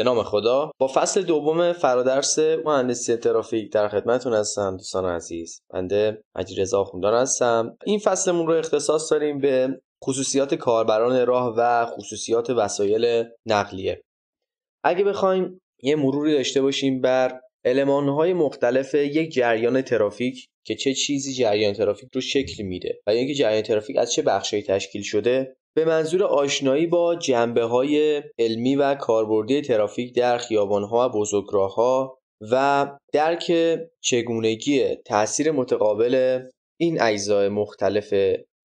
به نام خدا با فصل دوم فرادرس مهندسی ترافیک در خدمتتون هستم دوستان عزیز بنده رضا خوندار هستم این فصلمون رو اختصاص داریم به خصوصیات کاربران راه و خصوصیات وسایل نقلیه اگه بخوایم یه مروری داشته باشیم بر المانهای مختلف یک جریان ترافیک که چه چیزی جریان ترافیک رو شکل میده و اینکه جریان ترافیک از چه بخشهایی تشکیل شده به منظور آشنایی با های علمی و کاربردی ترافیک در خیابان‌ها و ها و درک چگونگی تاثیر متقابل این اجزای مختلف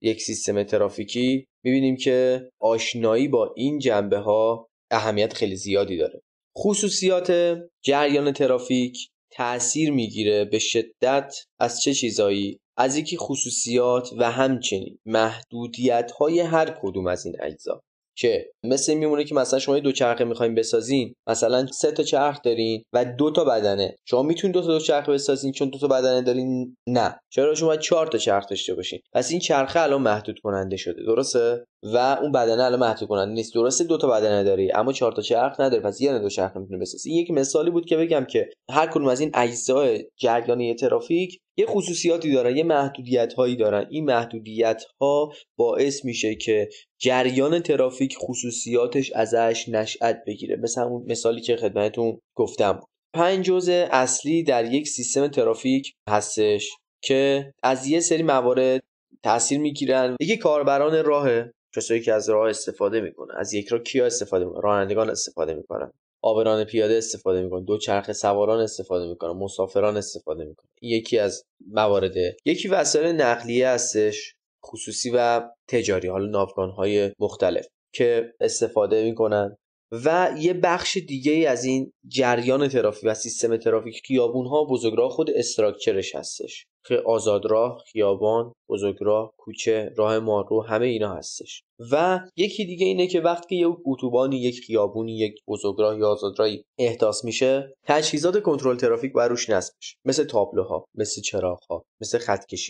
یک سیستم ترافیکی میبینیم که آشنایی با این جنبه ها اهمیت خیلی زیادی داره خصوصیات جریان ترافیک تأثیر میگیره به شدت از چه چیزایی از یکی خصوصیات و همچنین محدودیت های هر کدوم از این اجزا که مثل میمونه که مثلا شما دو چرخه میخواین بسازین مثلا سه تا چرخ دارین و دو تا بدنه شما میتونید دو تا دو چرخه بسازین چون دو تا بدنه دارین نه چرا شما چهار تا چرخ داشته باشین پس این چرخه الان محدود کننده شده درسته و اون بدنه الان محدود کنن نیست درسته دو تا بدنه داری اما چهار تا چرخ نداره پس یه دو چرخ نمیتونه یک مثالی بود که بگم که هر کدوم از این اجزای جریانی ترافیک یه خصوصیاتی دارن یه محدودیت هایی دارن این محدودیت ها باعث میشه که جریان ترافیک خصوصیاتش ازش نشأت بگیره مثل اون مثالی که خدمتون گفتم پنج جزء اصلی در یک سیستم ترافیک هستش که از یه سری موارد تاثیر میگیرن یکی کاربران راهه کسایی که از راه استفاده میکنه. از یک راه کیا استفاده میکنه؟ رانندگان استفاده میکنن آبران پیاده استفاده میکنن دو چرخ سواران استفاده میکنن مسافران استفاده میکنن یکی از موارد یکی وسایل نقلیه هستش خصوصی و تجاری حالا ناوگان های مختلف که استفاده میکنن و یه بخش دیگه ای از این جریان ترافیک و سیستم ترافیک خیابون ها بزرگراه خود استراکچرش هستش که آزادراه، خیابان، بزرگراه، کوچه، راه مارو همه اینا هستش و یکی دیگه اینه که وقتی یک اتوبانی، یک خیابونی، یک بزرگراه یا آزادراهی احداث میشه، تجهیزات کنترل ترافیک بر روش نصب میشه. مثل تابلوها، مثل چراغها، مثل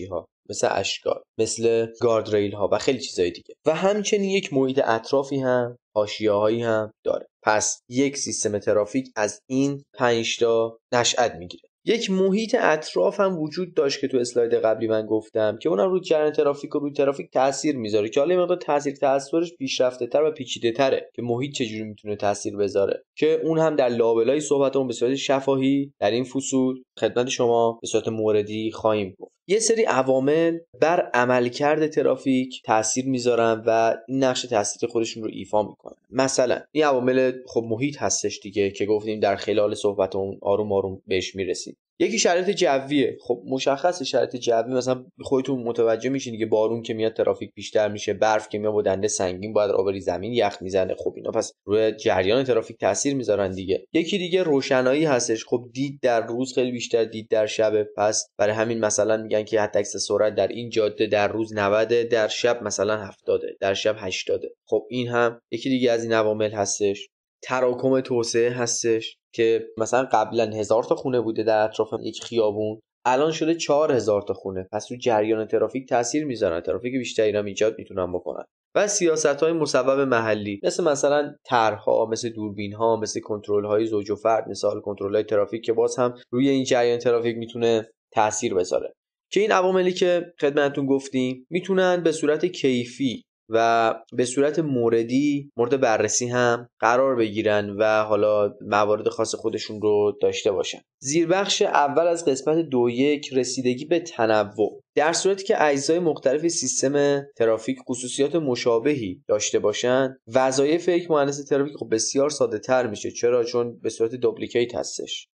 ها مثل اشکال، مثل گاردریل ها و خیلی چیزهای دیگه. و همچنین یک محیط اطرافی هم هاشیه هم داره. پس یک سیستم ترافیک از این 5 تا نشأت میگیره یک محیط اطراف هم وجود داشت که تو اسلاید قبلی من گفتم که اونم روی جریان ترافیک و روی ترافیک تاثیر میذاره که حالا این مقدار تاثیر تاثیرش پیشرفته تر و پیچیده تره که محیط چجوری میتونه تاثیر بذاره که اون هم در لابلای صحبتمون به صورت شفاهی در این فصول خدمت شما به صورت موردی خواهیم گفت یه سری عوامل بر عملکرد ترافیک تاثیر میذارن و این نقش تاثیر خودشون رو ایفا میکنن مثلا این عوامل خب محیط هستش دیگه که گفتیم در خلال صحبتمون آروم آروم بهش میرسیم یکی شرایط جویه خب مشخص شرایط جوی مثلا خودتون متوجه میشین دیگه بارون که میاد ترافیک بیشتر میشه برف که میاد با دنده سنگین باید آبری زمین یخ میزنه خب اینا پس روی جریان ترافیک تاثیر میذارن دیگه یکی دیگه روشنایی هستش خب دید در روز خیلی بیشتر دید در شب پس برای همین مثلا میگن که حتی سرعت در این جاده در روز 90 در شب مثلا 70 در شب 80 خب این هم یکی دیگه از این عوامل هستش تراکم توسعه هستش که مثلا قبلا هزار تا خونه بوده در اطراف یک خیابون الان شده چهار هزار تا خونه پس تو جریان ترافیک تاثیر میذارن ترافیک بیشتری هم ایجاد میتونن بکنن و سیاست های مصوب محلی مثل مثلا طرحها مثل دوربین ها مثل کنترل های زوج و فرد مثال کنترل های ترافیک که باز هم روی این جریان ترافیک میتونه تاثیر بذاره که این عواملی که خدمتتون گفتیم میتونن به صورت کیفی و به صورت موردی مورد بررسی هم قرار بگیرن و حالا موارد خاص خودشون رو داشته باشن زیربخش اول از قسمت دو یک رسیدگی به تنوع در صورتی که اجزای مختلف سیستم ترافیک خصوصیات مشابهی داشته باشند وظایف یک مهندس ترافیک خب بسیار ساده تر میشه چرا چون به صورت دوپلیکیت هستش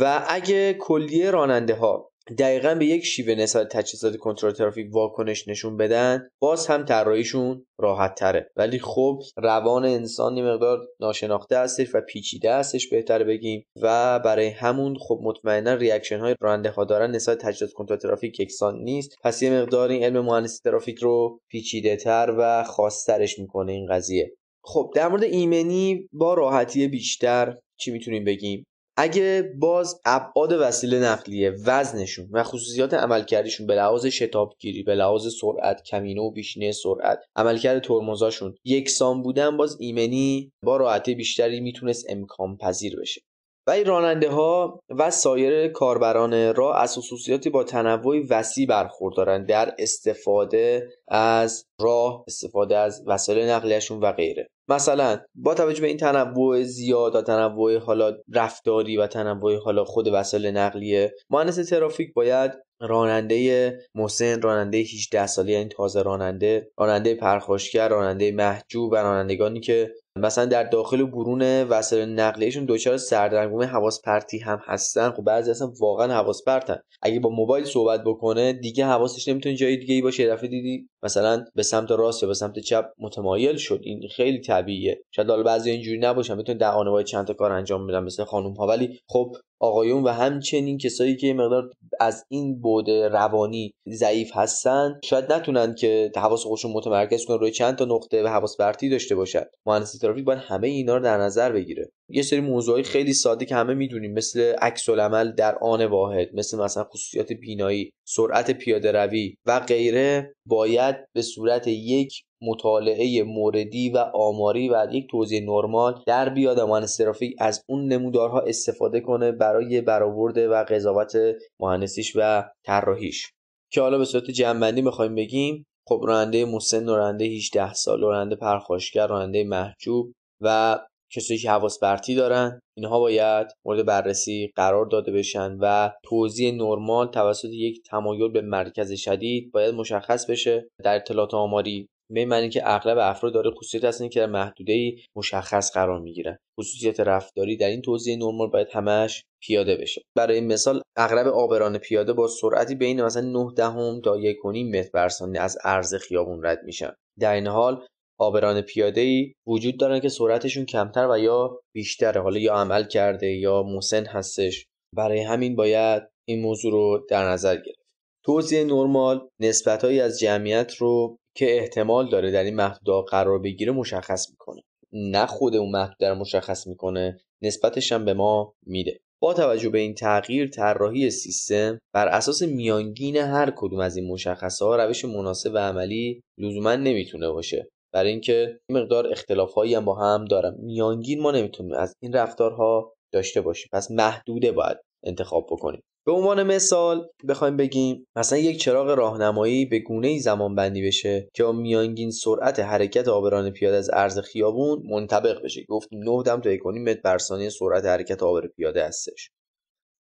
و اگه کلیه راننده ها دقیقا به یک شیوه نسبت تجهیزات کنترل ترافیک واکنش نشون بدن باز هم طراحیشون راحت تره ولی خب روان انسان یه مقدار ناشناخته است و پیچیده هستش بهتر بگیم و برای همون خب مطمئنا ریاکشن های راننده ها دارن نسبت تجهیزات کنترل ترافیک یکسان نیست پس یه مقدار این علم مهندسی ترافیک رو پیچیده تر و خاصترش میکنه این قضیه خب در مورد ایمنی با راحتی بیشتر چی میتونیم بگیم اگه باز ابعاد وسیله نقلیه وزنشون و خصوصیات عملکردیشون به لحاظ شتابگیری به لحاظ سرعت کمینه و بیشینه سرعت عملکرد ترمزاشون یکسان بودن باز ایمنی با راحتی بیشتری میتونست امکان پذیر بشه این راننده ها و سایر کاربران را از خصوصیاتی با تنوع وسیع برخوردارن در استفاده از راه استفاده از وسایل نقلیشون و غیره مثلا با توجه به این تنوع زیاد و تنوع حالا رفتاری و تنوع حالا خود وسایل نقلیه مهندس ترافیک باید راننده محسن راننده 18 ساله یعنی تازه راننده راننده پرخاشگر راننده محجوب و رانندگانی که مثلا در داخل و برون وسایل نقلیهشون دوچار سردرگمی حواس پرتی هم هستن خب بعضی اصلا واقعا حواس پرتن اگه با موبایل صحبت بکنه دیگه حواسش نمیتونه جای دیگه ای باشه دفعه دیدی مثلا به سمت راست یا به سمت چپ متمایل شد این خیلی طبیعیه شاید حالا بعضی اینجوری نباشن در آنوای چند تا کار انجام میدن مثل خانم ها ولی خب آقایون و همچنین کسایی که یه مقدار از این بود روانی ضعیف هستن شاید نتونن که حواس خودشون متمرکز کنن روی چند تا نقطه و حواس برتی داشته باشد مهندسی ترافیک باید همه اینا رو در نظر بگیره یه سری موضوعی خیلی ساده که همه میدونیم مثل عکس العمل در آن واحد مثل مثلا خصوصیات بینایی سرعت پیاده روی و غیره باید به صورت یک مطالعه موردی و آماری و یک توضیح نرمال در بیاد مهندس از اون نمودارها استفاده کنه برای برآورد و قضاوت مهندسیش و طراحیش که حالا به صورت جنبندی میخوایم بگیم خب راننده مسن راننده 18 سال راننده پرخاشگر راننده محجوب و کسایی که حواس پرتی دارن اینها باید مورد بررسی قرار داده بشن و توضیح نرمال توسط یک تمایل به مرکز شدید باید مشخص بشه در اطلاعات آماری به معنی که اغلب افراد داره خصوصیت هستن که در محدوده مشخص قرار میگیرن خصوصیت رفتاری در این توضیح نرمال باید همش پیاده بشه برای مثال اغلب آبران پیاده با سرعتی بین مثلا 9 دهم تا 1.5 متر بر از عرض خیابون رد میشن در این حال آبران ای وجود دارن که سرعتشون کمتر و یا بیشتره حالا یا عمل کرده یا مسن هستش برای همین باید این موضوع رو در نظر گرفت توضیح نرمال نسبتهایی از جمعیت رو که احتمال داره در این محدودا قرار بگیره مشخص میکنه نه خود اون محدود رو مشخص میکنه نسبتش هم به ما میده با توجه به این تغییر طراحی سیستم بر اساس میانگین هر کدوم از این مشخصه ها روش مناسب و عملی لزوما نمیتونه باشه برای اینکه مقدار اختلافهایی هم با هم دارم میانگین ما نمیتونیم از این رفتارها داشته باشیم پس محدوده باید انتخاب بکنیم به عنوان مثال بخوایم بگیم مثلا یک چراغ راهنمایی به گونه ای زمان بندی بشه که میانگین سرعت حرکت آبران پیاده از عرض خیابون منطبق بشه گفتیم 9 دم تا 1.5 متر بر ثانیه سرعت حرکت آبر پیاده هستش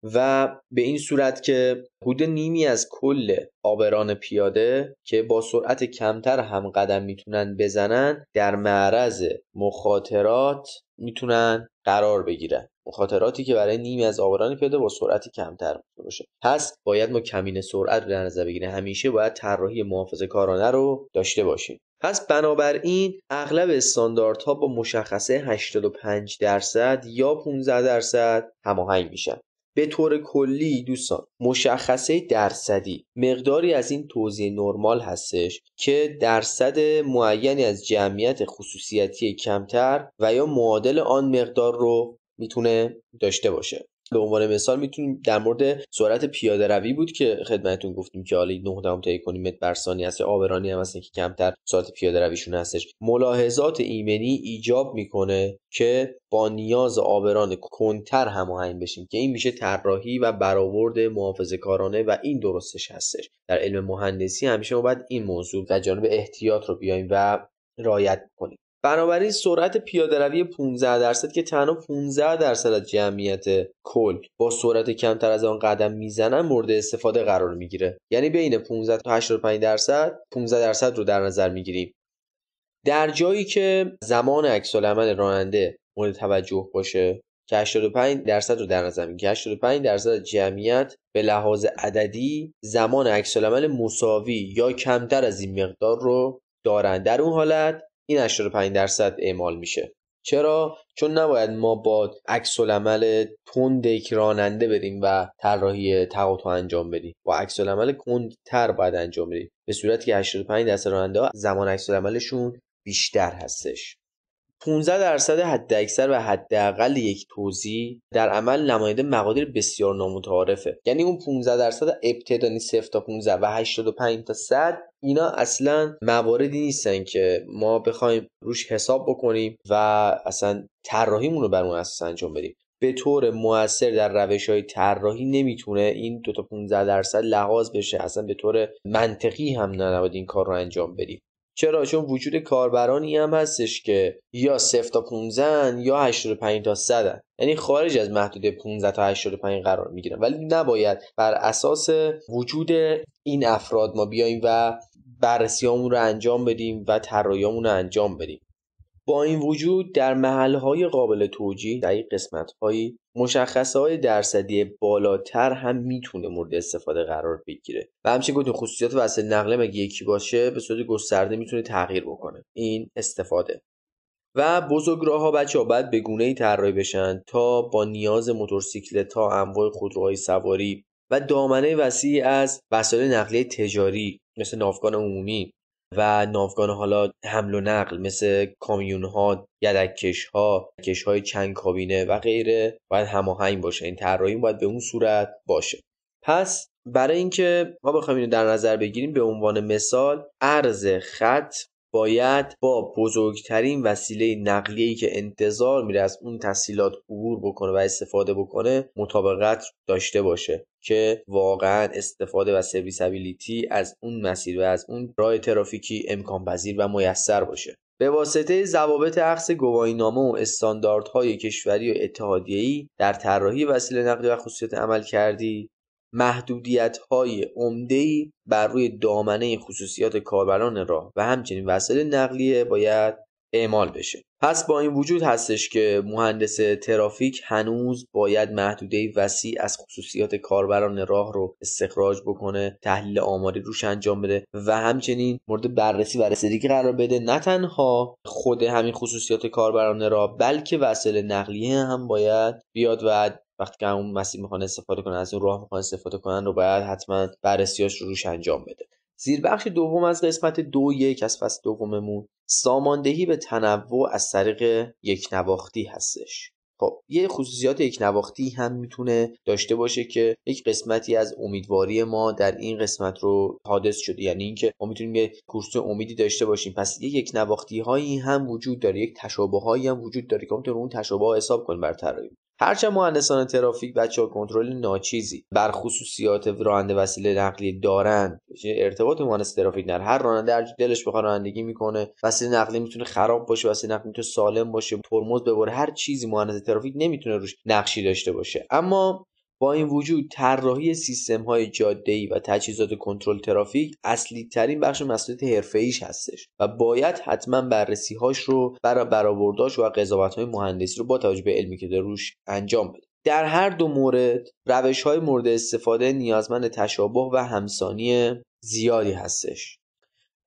و به این صورت که حدود نیمی از کل آبران پیاده که با سرعت کمتر هم قدم میتونن بزنن در معرض مخاطرات میتونن قرار بگیرن مخاطراتی که برای نیمی از آبران پیاده با سرعتی کمتر باشه پس باید ما کمین سرعت رو در نظر بگیریم همیشه باید طراحی محافظه کارانه رو داشته باشیم پس بنابراین اغلب استانداردها با مشخصه 85 درصد یا 15 درصد هماهنگ میشن به طور کلی دوستان مشخصه درصدی مقداری از این توضیح نرمال هستش که درصد معینی از جمعیت خصوصیتی کمتر و یا معادل آن مقدار رو میتونه داشته باشه به عنوان مثال میتونیم در مورد سرعت پیاده روی بود که خدمتتون گفتیم که حالا 9 دهم تا کنیم متر بر ثانیه است آبرانی هم هستن که کمتر سرعت پیاده رویشون هستش ملاحظات ایمنی ایجاب میکنه که با نیاز آبران کنتر هماهنگ بشیم که این میشه طراحی و برآورد محافظه کارانه و این درستش هستش در علم مهندسی همیشه ما باید این موضوع در جانب احتیاط رو بیایم و رایت کنیم بنابراین سرعت پیاده روی 15 درصد که تنها 15 درصد از جمعیت کل با سرعت کمتر از آن قدم میزنن مورد استفاده قرار میگیره یعنی بین 15 تا 85 درصد 15 درصد رو در نظر میگیریم در جایی که زمان عکس العمل راننده مورد توجه باشه که 85 درصد رو در نظر میگیره 85 درصد جمعیت به لحاظ عددی زمان العمل مساوی یا کمتر از این مقدار رو دارن در اون حالت این 85 درصد اعمال میشه چرا چون نباید ما با عکس العمل تند یک راننده بریم و طراحی تقاطع انجام بدیم با عکس العمل کندتر باید انجام بدیم به صورتی که 85 درصد راننده زمان عکس بیشتر هستش 15 درصد حداکثر و حداقل یک توضیح در عمل نماینده مقادیر بسیار نامتعارفه یعنی اون 15 درصد ابتدانی یعنی 0 تا 15 و 85 تا 100 اینا اصلا مواردی نیستن که ما بخوایم روش حساب بکنیم و اصلا طراحیمون رو بر اون اساس انجام بدیم به طور موثر در روش های طراحی نمیتونه این دو تا 15 درصد لحاظ بشه اصلا به طور منطقی هم نباید این کار رو انجام بدیم چرا چون وجود کاربرانی هم هستش که یا 0 تا 15 یا 85 تا 100 ان یعنی خارج از محدوده 15 تا 85 قرار میگیرن ولی نباید بر اساس وجود این افراد ما بیایم و بررسیامون رو انجام بدیم و طراحیامون رو انجام بدیم با این وجود در های قابل توجیه در این قسمت هایی مشخصه های درصدی بالاتر هم میتونه مورد استفاده قرار بگیره و همچنین گفتیم خصوصیات وسیله نقله مگه یکی باشه به صورت گسترده میتونه تغییر بکنه این استفاده و ها بچه ها باید به گونه ای طراحی بشن تا با نیاز موتورسیکلت ها انواع خودروهای سواری و دامنه وسیعی از وسایل نقلیه تجاری مثل ناوگان عمومی و ناوگان حالا حمل و نقل مثل کامیون ها یدککش ها کش های چند کابینه و غیره باید هماهنگ باشه این طراحی باید به اون صورت باشه پس برای اینکه ما بخوایم اینو در نظر بگیریم به عنوان مثال عرض خط باید با بزرگترین وسیله نقلیه‌ای که انتظار میره از اون تسهیلات عبور بکنه و استفاده بکنه مطابقت داشته باشه که واقعا استفاده و سرویسبیلیتی از اون مسیر و از اون راه ترافیکی امکان پذیر و میسر باشه به واسطه ضوابط عقص گواهینامه و استانداردهای کشوری و اتحادیه‌ای در طراحی وسیله نقلیه و خصوصیت عمل کردی محدودیت‌های عمده‌ای بر روی دامنه خصوصیات کاربران راه و همچنین وسایل نقلیه باید اعمال بشه پس با این وجود هستش که مهندس ترافیک هنوز باید محدوده وسیع از خصوصیات کاربران راه رو استخراج بکنه تحلیل آماری روش انجام بده و همچنین مورد بررسی و رسیدگی قرار بده نه تنها خود همین خصوصیات کاربران راه بلکه وسایل نقلیه هم باید بیاد و وقتی که اون مسیر میخوان استفاده کنن از اون راه میخوان استفاده کنن رو باید حتما بررسیاش رو روش انجام بده زیر بخش دوم از قسمت دو یک از فصل دوممون ساماندهی به تنوع از طریق یک نواختی هستش خب یه خصوصیات یک نواختی هم میتونه داشته باشه که یک قسمتی از امیدواری ما در این قسمت رو حادث شده یعنی اینکه ما میتونیم یه کورس امیدی داشته باشیم پس یک نواختی هایی هم وجود داره یک تشابه هایی هم وجود داره که اون تشابه ها حساب کنیم بر هرچه مهندسان ترافیک بچه ها کنترل ناچیزی بر خصوصیات راننده وسیله نقلیه دارند ارتباط مهندس ترافیک در هر راننده هر دلش بخواد رانندگی میکنه وسیله نقلیه میتونه خراب باشه وسیله نقلیه میتونه سالم باشه ترمز ببره هر چیزی مهندس ترافیک نمیتونه روش نقشی داشته باشه اما با این وجود طراحی سیستم های جاده و تجهیزات کنترل ترافیک اصلی ترین بخش مسئولیت حرفه ایش هستش و باید حتما بررسی هاش رو برای برآورداش و قضاوت های مهندسی رو با توجه به علمی که روش انجام بده در هر دو مورد روش های مورد استفاده نیازمند تشابه و همسانی زیادی هستش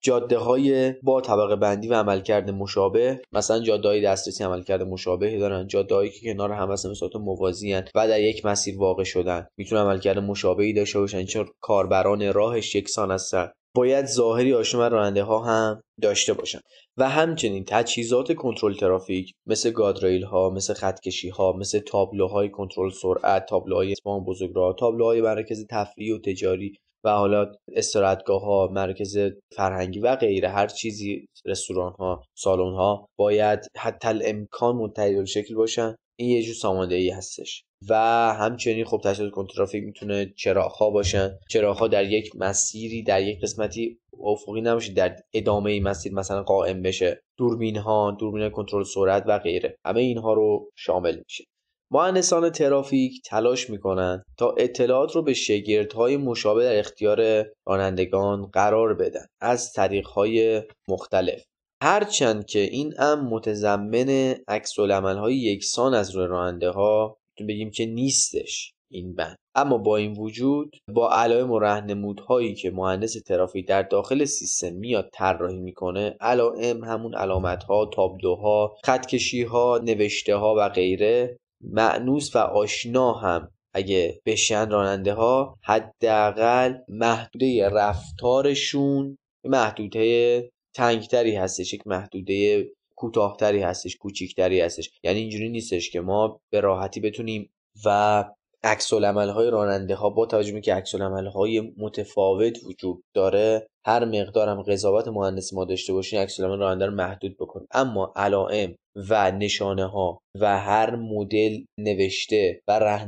جاده های با طبقه بندی و عملکرد مشابه مثلا جاده های دسترسی عملکرد مشابهی دارن جاده که کنار هم هستن به موازی و در یک مسیر واقع شدن میتونن عملکرد مشابهی داشته باشن چون کاربران راهش یکسان هستن باید ظاهری آشنا راننده ها هم داشته باشن و همچنین تجهیزات کنترل ترافیک مثل گادریل ها مثل خطکشی ها مثل تابلوهای کنترل سرعت تابلوهای اسمان بزرگراه تابلوهای مراکز تفریحی و تجاری و حالا استراحتگاه ها مرکز فرهنگی و غیره هر چیزی رستوران ها سالن ها باید حتی امکان متعدل شکل باشن این یه جور ای هستش و همچنین خب تشت کنترافیک ترافیک میتونه ها باشن ها در یک مسیری در یک قسمتی افقی نباشه در ادامه این مسیر مثلا قائم بشه دوربین ها دوربین کنترل سرعت و غیره همه اینها رو شامل میشه مهندسان ترافیک تلاش میکنند تا اطلاعات رو به شگردهای مشابه در اختیار رانندگان قرار بدن از طریقهای مختلف هرچند که این ام متضمن عکس های یکسان از روی راننده ها بگیم که نیستش این بند اما با این وجود با علائم و رهنمودهایی که مهندس ترافیک در داخل سیستم میاد طراحی میکنه علائم همون علامت ها تابلوها خطکشی ها نوشته ها و غیره معنوس و آشنا هم اگه بشن راننده ها حداقل محدوده رفتارشون محدوده تنگتری هستش یک محدوده کوتاهتری هستش کوچیکتری هستش یعنی اینجوری نیستش که ما به راحتی بتونیم و عکس های راننده ها با توجه به که عکس های متفاوت وجود داره هر مقدارم قضاوت مهندس ما داشته باشین العمل راننده رو محدود بکن اما علائم و نشانه ها و هر مدل نوشته و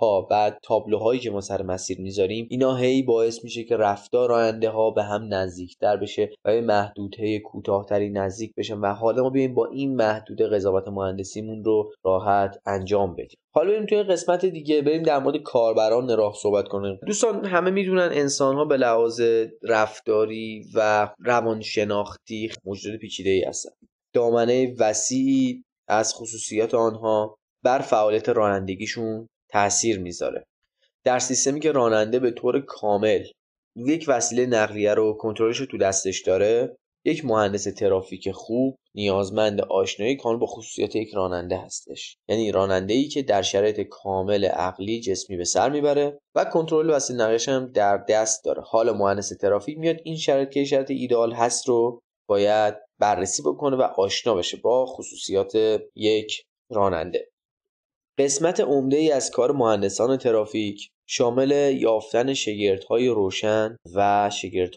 ها و تابلوهایی که ما سر مسیر میذاریم اینا هی باعث میشه که رفتار راننده ها به هم نزدیکتر بشه و به محدوده کوتاهتری نزدیک بشن و حالا ما بیایم با این محدوده قضاوت مهندسیمون رو راحت انجام بدیم حالا بریم توی قسمت دیگه بریم در مورد کاربران راه صحبت کنیم دوستان همه میدونن انسان ها به لحاظ رفتار رفتاری و روانشناختی موجود پیچیده ای هستند دامنه وسیعی از خصوصیات آنها بر فعالیت رانندگیشون تاثیر میذاره در سیستمی که راننده به طور کامل یک وسیله نقلیه رو کنترلش تو دستش داره یک مهندس ترافیک خوب نیازمند آشنایی کامل با خصوصیات یک راننده هستش یعنی راننده ای که در شرایط کامل عقلی جسمی به سر میبره و کنترل وسیله نقلیش هم در دست داره حال مهندس ترافیک میاد این شرایط که شرط ایدال هست رو باید بررسی بکنه و آشنا بشه با خصوصیات یک راننده قسمت عمده ای از کار مهندسان ترافیک شامل یافتن های روشن و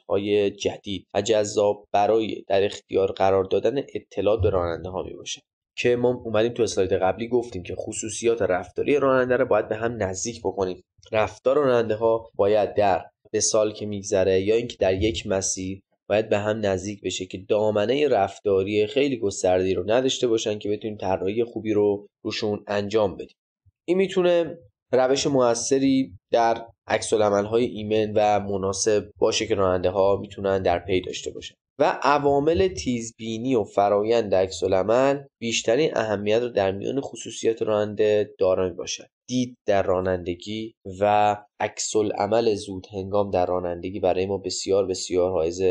های جدید و جذاب برای در اختیار قرار دادن اطلاعات به راننده ها می باشه. که ما اومدیم تو اسلاید قبلی گفتیم که خصوصیات رفتاری راننده رو باید به هم نزدیک بکنیم رفتار راننده ها باید در به سال که میگذره یا اینکه در یک مسیر باید به هم نزدیک بشه که دامنه رفتاری خیلی گستردی رو نداشته باشن که بتونیم طراحی خوبی رو روشون انجام بدیم این میتونه روش موثری در عکس های ایمن و مناسب باشه که راننده ها میتونن در پی داشته باشن و عوامل تیزبینی و فرایند عکس بیشترین اهمیت رو در میان خصوصیت راننده دارا باشد دید در رانندگی و عکس العمل زود هنگام در رانندگی برای ما بسیار بسیار حائز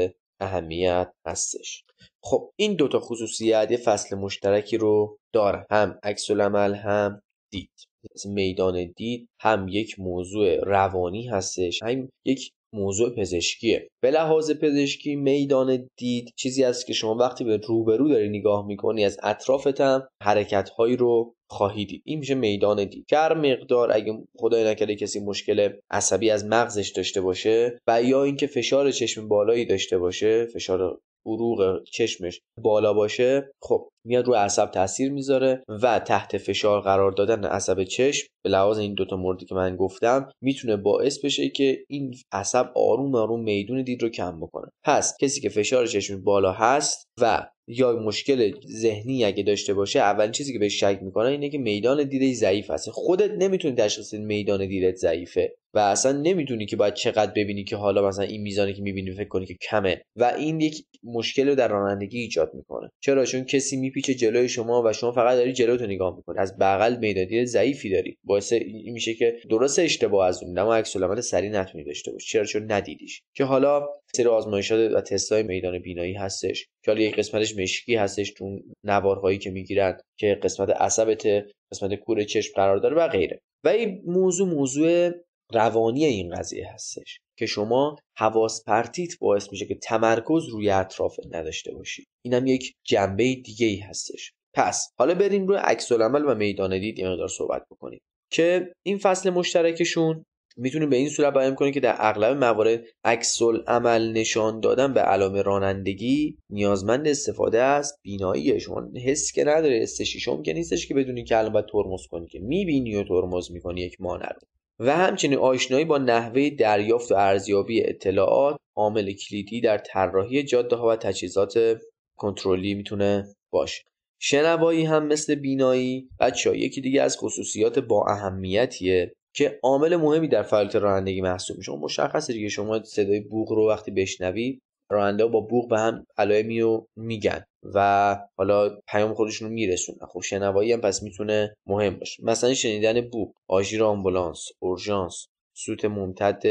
اهمیت هستش خب این دوتا خصوصیت یه فصل مشترکی رو دارن هم عکس هم دید از میدان دید هم یک موضوع روانی هستش هم یک موضوع پزشکیه به لحاظ پزشکی میدان دید چیزی است که شما وقتی به روبرو داری نگاه میکنی از اطرافت هم حرکت هایی رو خواهی دید این میشه میدان دید که هر مقدار اگه خدای نکرده کسی مشکل عصبی از مغزش داشته باشه و یا اینکه فشار چشم بالایی داشته باشه فشار عروق چشمش بالا باشه خب میاد روی عصب تاثیر میذاره و تحت فشار قرار دادن عصب چشم به لحاظ این دوتا موردی که من گفتم میتونه باعث بشه که این عصب آروم آروم میدون دید رو کم بکنه پس کسی که فشار چشمی بالا هست و یا مشکل ذهنی اگه داشته باشه اولین چیزی که بهش شک میکنه اینه که میدان دیده ضعیف هست خودت نمیتونی تشخیص میدان دیدت ضعیفه و اصلا نمیدونی که باید چقدر ببینی که حالا مثلا این میزانی که میبینی فکر کنی که کمه و این یک مشکل رو در رانندگی ایجاد میکنه چرا چون کسی می پیچه جلوی شما و شما فقط داری جلوتو نگاه میکنی از بغل میدادی ضعیفی داری باعث این میشه که درست اشتباه از اون اما عکس العمل سری نتونی داشته باشی چرا چون ندیدیش که حالا سری آزمایشات و های میدان بینایی هستش که حالا یک قسمتش مشکی هستش تو نوارهایی که میگیرن که قسمت عصبت قسمت کور چشم قرار داره و غیره و این موضوع موضوع روانی این قضیه هستش که شما حواس پرتیت باعث میشه که تمرکز روی اطراف نداشته باشی اینم یک جنبه دیگه ای هستش پس حالا بریم روی عکس عمل و میدان دید یه مقدار صحبت بکنیم که این فصل مشترکشون میتونیم به این صورت بیان کنیم که در اغلب موارد عکس عمل نشان دادن به علائم رانندگی نیازمند استفاده است بینایی شما حس که نداره استشیشم شما که نیستش که بدونی که الان باید ترمز کنی که میبینی و ترمز میکنی یک مانع و همچنین آشنایی با نحوه دریافت و ارزیابی اطلاعات عامل کلیدی در طراحی جاده ها و تجهیزات کنترلی میتونه باشه شنوایی هم مثل بینایی بچا یکی دیگه از خصوصیات با اهمیتیه که عامل مهمی در فعالیت رانندگی محسوب میشه مشخصه دیگه شما صدای بوغ رو وقتی بشنوی راننده با بوغ به هم علائمی رو میگن و حالا پیام خودشون رو میرسونن خب شنوایی هم پس میتونه مهم باشه مثلا شنیدن بوغ آژیر آمبولانس اورژانس سوت ممتد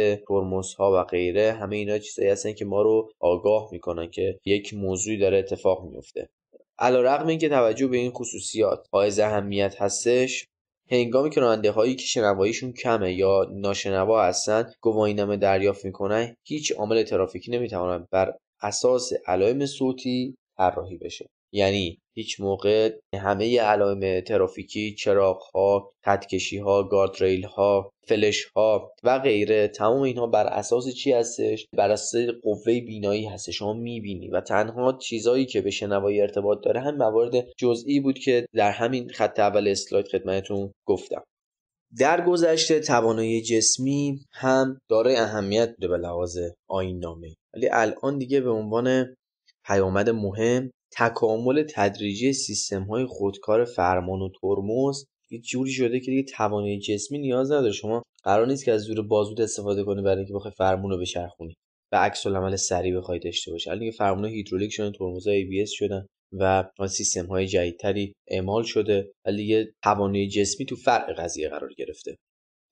ها و غیره همه اینا چیزایی هستن که ما رو آگاه میکنن که یک موضوعی داره اتفاق میفته علا رقم این توجه به این خصوصیات حائز اهمیت هستش هنگامی که راننده هایی که شنواییشون کمه یا ناشنوا هستند گواهینامه دریافت میکنن هیچ عامل ترافیکی نمیتواند بر اساس علائم صوتی طراحی بشه یعنی هیچ موقع همه علائم ترافیکی چراغ ها تدکشی ها گارد ریل ها فلش ها و غیره تمام اینها بر اساس چی هستش بر اساس قوه بینایی هست شما میبینی و تنها چیزایی که به شنوایی ارتباط داره هم موارد جزئی بود که در همین خط اول اسلاید خدمتتون گفتم در گذشته توانایی جسمی هم دارای اهمیت بوده به لحاظ آین نامه ولی الان دیگه به عنوان پیامد مهم تکامل تدریجی سیستم های خودکار فرمان و ترمز یه جوری شده که دیگه توانای جسمی نیاز نداره شما قرار نیست که از زور بازود استفاده کنی برای اینکه بخوای فرمون رو بچرخونی و عکس العمل سریع بخوای داشته باشه الان دیگه فرمون هیدرولیک شدن تورموزا ای بی شدن و سیستم های جدیدتری اعمال شده ولی دیگه توانای جسمی تو فرق قضیه قرار گرفته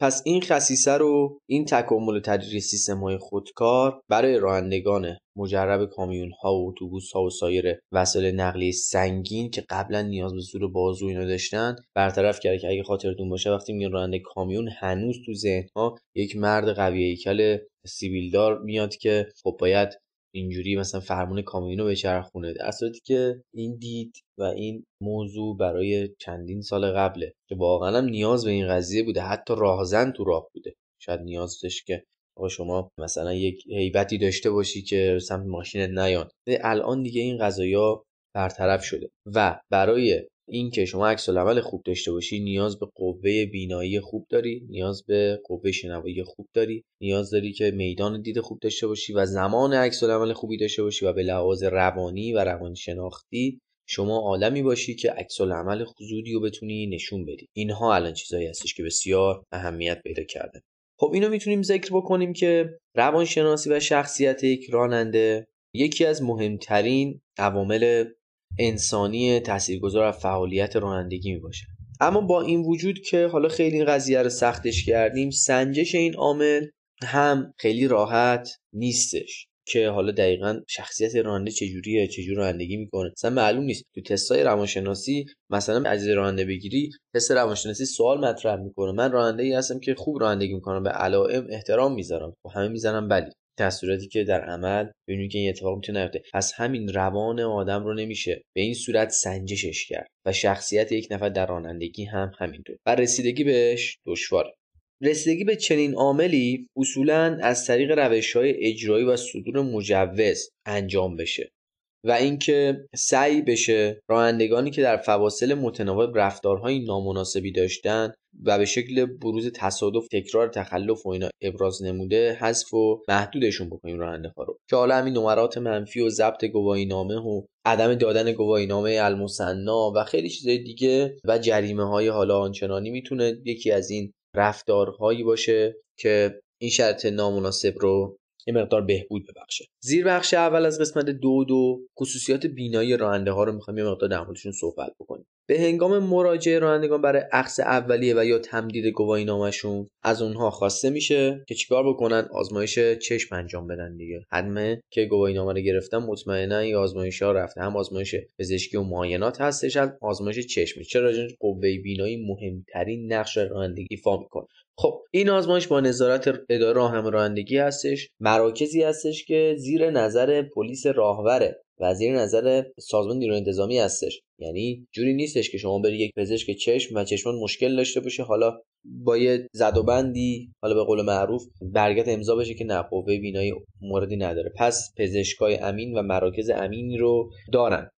پس این خصیصه رو این تکامل تدریجی سیستم های خودکار برای رانندگان مجرب کامیون ها و اتوبوس ها و سایر وسایل نقلیه سنگین که قبلا نیاز به زور بازو اینا داشتن برطرف کرد که اگه خاطرتون باشه وقتی میگن راننده کامیون هنوز تو ذهن ها یک مرد قوی هیکل سیبیلدار میاد که خب باید اینجوری مثلا فرمون کامیونو چرخونه در صورتی که این دید و این موضوع برای چندین سال قبله که واقعا نیاز به این قضیه بوده حتی راهزن تو راه بوده شاید نیاز داشت که آقا شما مثلا یک هیبتی داشته باشی که سمت ماشینت نیان الان دیگه این ها برطرف شده و برای اینکه شما عکس العمل خوب داشته باشی نیاز به قوه بینایی خوب داری نیاز به قوه شنوایی خوب داری نیاز داری که میدان دید خوب داشته باشی و زمان عکس العمل خوبی داشته باشی و به لحاظ روانی و شناختی شما عالمی باشی که عکس العمل زودی رو بتونی نشون بدی اینها الان چیزایی هستش که بسیار اهمیت پیدا کرده خب اینو میتونیم ذکر بکنیم که روانشناسی و شخصیت یک راننده یکی از مهمترین عوامل انسانی تاثیرگذار از فعالیت رانندگی می باشه. اما با این وجود که حالا خیلی این قضیه رو سختش کردیم سنجش این عامل هم خیلی راحت نیستش که حالا دقیقا شخصیت راننده چجوریه چجور رانندگی میکنه مثلا معلوم نیست تو تستای روانشناسی مثلا از راننده بگیری تست روانشناسی سوال مطرح میکنه من راننده ای هستم که خوب رانندگی میکنم به علائم احترام میذارم و خب همه میزنم بلی در که در عمل ببینید که این اتفاق میتونه نیفته پس همین روان آدم رو نمیشه به این صورت سنجشش کرد و شخصیت یک نفر در رانندگی هم همینطور و رسیدگی بهش دشواره رسیدگی به چنین عاملی اصولا از طریق روش های اجرایی و صدور مجوز انجام بشه و اینکه سعی بشه رانندگانی که در فواصل متناوب رفتارهای نامناسبی داشتن و به شکل بروز تصادف تکرار تخلف و اینا ابراز نموده حذف و محدودشون بکنیم راننده ها رو که حالا همین نمرات منفی و ضبط گواهی نامه و عدم دادن گواهی نامه المصنا و خیلی چیزای دیگه و جریمه های حالا آنچنانی میتونه یکی از این رفتارهایی باشه که این شرط نامناسب رو یه مقدار بهبود ببخشه زیر بخش اول از قسمت دو دو خصوصیات بینایی راننده ها رو میخوایم یه مقدار در موردشون صحبت بکنیم به هنگام مراجعه رانندگان برای عکس اولیه و یا تمدید گواهی نامشون از اونها خواسته میشه که چیکار بکنن آزمایش چشم انجام بدن دیگه حدمه که گواهی نامه رو گرفتن مطمئنا این آزمایش ها رفته هم آزمایش پزشکی و معاینات هستش هم آزمایش چشم چرا راجع قوه بینایی مهمترین نقش رانندگی ایفا میکنه خب این آزمایش با نظارت اداره راهنمایی رانندگی هستش مراکزی هستش که زیر نظر پلیس راهوره و زیر نظر سازمان نیروی انتظامی هستش یعنی جوری نیستش که شما بری یک پزشک چشم و چشمان مشکل داشته باشه حالا با یه زد و بندی حالا به قول معروف برگت امضا بشه که نه بینایی موردی نداره پس پزشکای امین و مراکز امینی رو دارن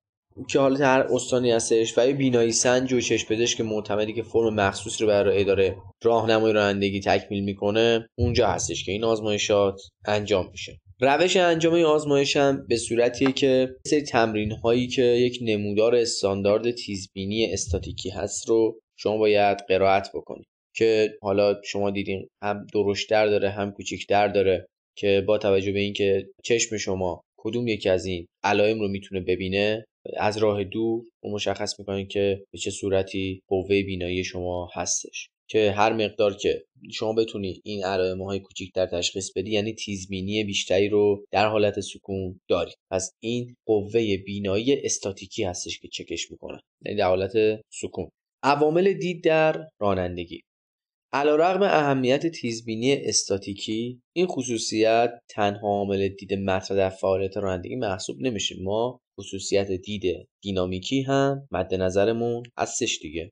که حالا هر استانی هستش و یه بینایی سنج و چشم پزشک معتمدی که فرم مخصوص رو برای اداره راهنمای رانندگی تکمیل میکنه اونجا هستش که این آزمایشات انجام میشه روش انجام این آزمایش هم به صورتیه که سری تمرین هایی که یک نمودار استاندارد تیزبینی استاتیکی هست رو شما باید قرائت بکنید که حالا شما دیدین هم درشتر داره هم کوچیکتر داره که با توجه به اینکه چشم شما کدوم یکی از این علائم رو میتونه ببینه از راه دور مشخص میکنید که به چه صورتی قوه بینایی شما هستش که هر مقدار که شما بتونی این علائم های در تشخیص بدی یعنی تیزبینی بیشتری رو در حالت سکون دارید پس این قوه بینایی استاتیکی هستش که چکش میکنه یعنی در حالت سکون عوامل دید در رانندگی علیرغم اهمیت تیزبینی استاتیکی این خصوصیت تنها عامل دید مطرح در فعالیت رانندگی محسوب نمیشه ما خصوصیت دید دینامیکی هم مد نظرمون هستش دیگه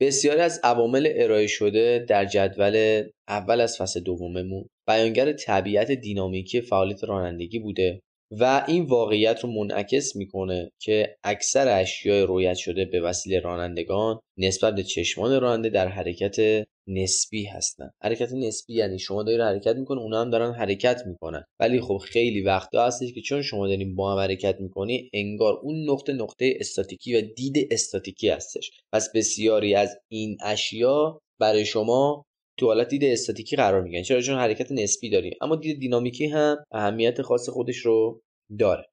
بسیاری از عوامل ارائه شده در جدول اول از فصل دوممون بیانگر طبیعت دینامیکی فعالیت رانندگی بوده و این واقعیت رو منعکس میکنه که اکثر اشیای رویت شده به وسیله رانندگان نسبت به چشمان راننده در حرکت نسبی هستن حرکت نسبی یعنی شما رو حرکت میکنه اونا هم دارن حرکت میکنن ولی خب خیلی وقتا هستش که چون شما دارین با هم حرکت میکنی انگار اون نقطه نقطه استاتیکی و دید استاتیکی هستش پس بسیاری از این اشیا برای شما تو حالت دید استاتیکی قرار میگیرن چرا چون حرکت نسبی داریم اما دید دینامیکی هم اهمیت خاص خودش رو داره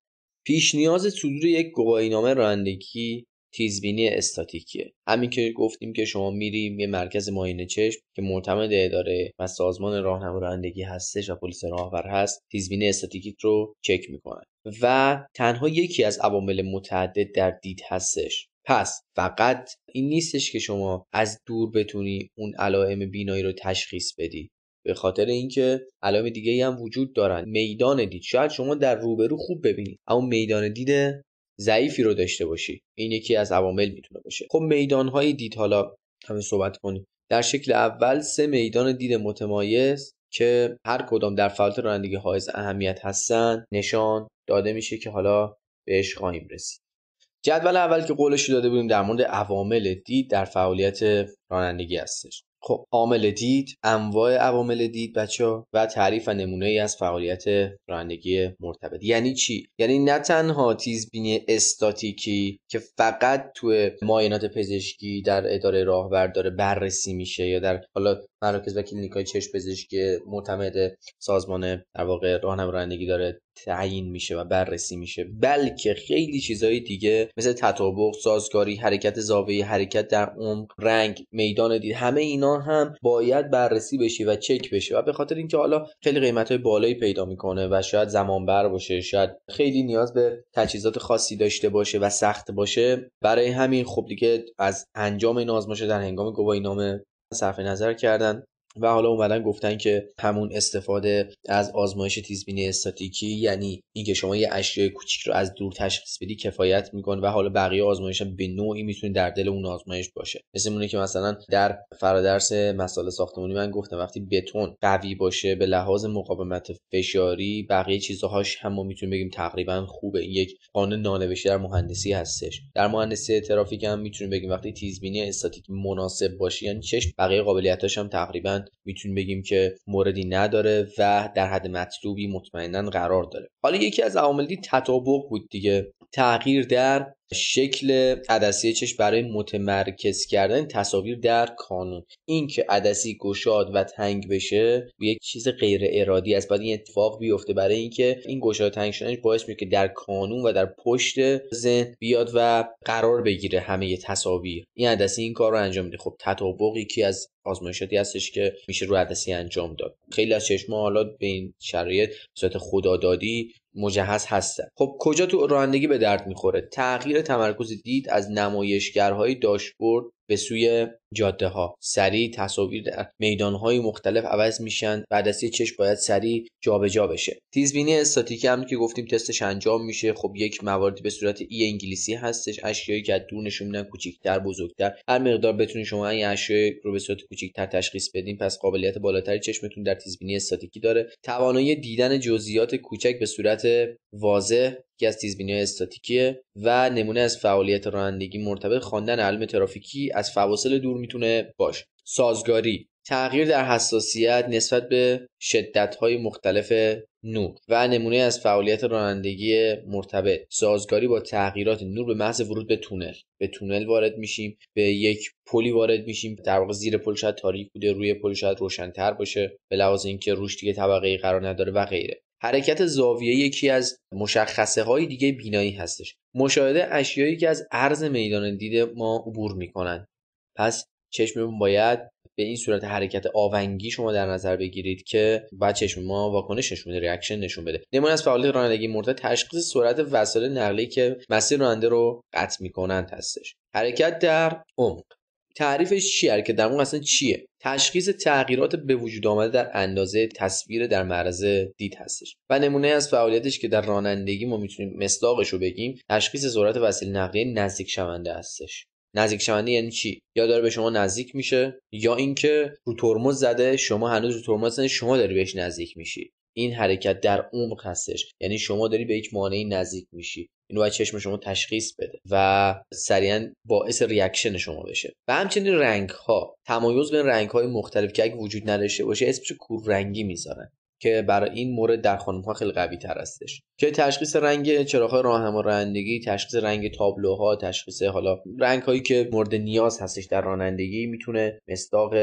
پیش نیاز صدور یک گواهینامه رانندگی تیزبینی استاتیکیه همین که گفتیم که شما میریم یه مرکز معاینه چشم که معتمد اداره و سازمان راهنما رانندگی هستش و پلیس راهور هست تیزبینی استاتیکی رو چک میکنن و تنها یکی از عوامل متعدد در دید هستش پس فقط این نیستش که شما از دور بتونی اون علائم بینایی رو تشخیص بدی به خاطر اینکه علائم دیگه هم وجود دارن میدان دید شاید شما در روبرو خوب ببینید اما میدان دید ضعیفی رو داشته باشی این یکی از عوامل میتونه باشه خب میدان های دید حالا همین صحبت کنیم در شکل اول سه میدان دید متمایز که هر کدام در فعالیت رانندگی حائز اهمیت هستن نشان داده میشه که حالا بهش خواهیم رسید جدول اول که قولش داده بودیم در مورد عوامل دید در فعالیت رانندگی هستش خب عامل دید انواع عوامل دید بچه و تعریف و نمونه ای از فعالیت رانندگی مرتبط یعنی چی یعنی نه تنها تیزبینی استاتیکی که فقط توی ماینات پزشکی در اداره راهبر داره بررسی میشه یا در حالا مراکز و کلینیک های چشم پزشکی معتمد سازمان در واقع راهنمای رانندگی داره تعیین میشه و بررسی میشه بلکه خیلی چیزهای دیگه مثل تطابق سازگاری حرکت زاویه حرکت در عمق رنگ میدان دید همه اینا هم باید بررسی بشه و چک بشه و به خاطر اینکه حالا خیلی قیمت های بالایی پیدا میکنه و شاید زمان بر باشه شاید خیلی نیاز به تجهیزات خاصی داشته باشه و سخت باشه برای همین خب دیگه از انجام این آزمایش در هنگام نامه نظر کردن و حالا اومدن گفتن که همون استفاده از آزمایش تیزبینی استاتیکی یعنی اینکه شما یه اشیای کوچیک رو از دور تشخیص بدی کفایت میکنه و حالا بقیه آزمایش هم به نوعی میتونه در دل اون آزمایش باشه مثل اونه که مثلا در فرادرس مسائل ساختمانی من گفتم وقتی بتون قوی باشه به لحاظ مقاومت فشاری بقیه چیزهاش هم ما میتونیم بگیم تقریبا خوبه این یک قانون نانوشته در مهندسی هستش در مهندسی ترافیک هم میتونیم بگیم وقتی تیزبینی استاتیک مناسب باشه یعنی چش بقیه قابلیتاش هم تقریبا میتونیم بگیم که موردی نداره و در حد مطلوبی مطمئنا قرار داره حالا یکی از عواملی تطابق بود دیگه تغییر در شکل عدسی چشم برای متمرکز کردن تصاویر در کانون اینکه عدسی گشاد و تنگ بشه یک چیز غیر ارادی است بعد این اتفاق بیفته برای اینکه این گشاد تنگ شدنش باعث میشه که در کانون و در پشت ذهن بیاد و قرار بگیره همه تصاویر این عدسی این کار رو انجام میده خب تطابق یکی از آزمایشاتی هستش که میشه رو عدسی انجام داد خیلی از چشما حالا به این شرایط صورت خدادادی مجهز هستن خب کجا تو رانندگی به درد میخوره تغییر تمرکز دید از نمایشگرهای داشبورد به سوی جاده ها سریع تصاویر در میدان های مختلف عوض میشن بعد از یه چشم باید سریع جابجا بشه تیزبینی استاتیک هم که گفتیم تستش انجام میشه خب یک مواردی به صورت ای انگلیسی هستش اشیایی که از دور نشون میدن کوچیکتر بزرگتر هر مقدار بتونید شما این اشیاء رو به صورت کوچیکتر تشخیص بدین پس قابلیت بالاتری چشمتون در تیزبینی استاتیکی داره توانایی دیدن جزئیات کوچک به صورت واضح که از تیزبینی استاتیکیه و نمونه از فعالیت رانندگی مرتبط خواندن علم ترافیکی از فواصل دور میتونه باشه سازگاری تغییر در حساسیت نسبت به های مختلف نور و نمونه از فعالیت رانندگی مرتبط سازگاری با تغییرات نور به محض ورود به تونل به تونل وارد میشیم به یک پلی وارد میشیم در واقع زیر پل شاید تاریک بوده روی پل شاید روشنتر باشه به لحاظ اینکه روش دیگه طبقه ای قرار نداره و غیره حرکت زاویه یکی از مشخصه های دیگه بینایی هستش مشاهده اشیایی که از عرض میدان دید ما عبور میکنند پس چشممون باید به این صورت حرکت آونگی شما در نظر بگیرید که بعد چشم ما واکنش نشون ریاکشن نشون بده نمونه از فعالیت رانندگی مورد تشخیص سرعت وسایل نقلیه که مسیر راننده رو قطع میکنند هستش حرکت در عمق تعریفش چیه که در اصلا چیه تشخیص تغییرات به وجود آمده در اندازه تصویر در معرض دید هستش و نمونه از فعالیتش که در رانندگی ما میتونیم مصداقش رو بگیم تشخیص سرعت وسیله نقلیه نزدیک شونده هستش نزدیک شونده یعنی چی یا داره به شما نزدیک میشه یا اینکه رو ترمز زده شما هنوز رو ترمز شما داری بهش نزدیک میشی این حرکت در عمق هستش یعنی شما داری به یک مانعی نزدیک میشی اینو باید چشم شما تشخیص بده و سریعا باعث ریاکشن شما بشه و همچنین رنگ ها تمایز بین رنگ های مختلف که اگه وجود نداشته باشه اسمش کور رنگی میذارن که برای این مورد در ها خیلی قوی تر هستش که تشخیص رنگ چراغ راهنما رانندگی تشخیص رنگ تابلوها تشخیص حالا رنگ هایی که مورد نیاز هستش در رانندگی میتونه مصداق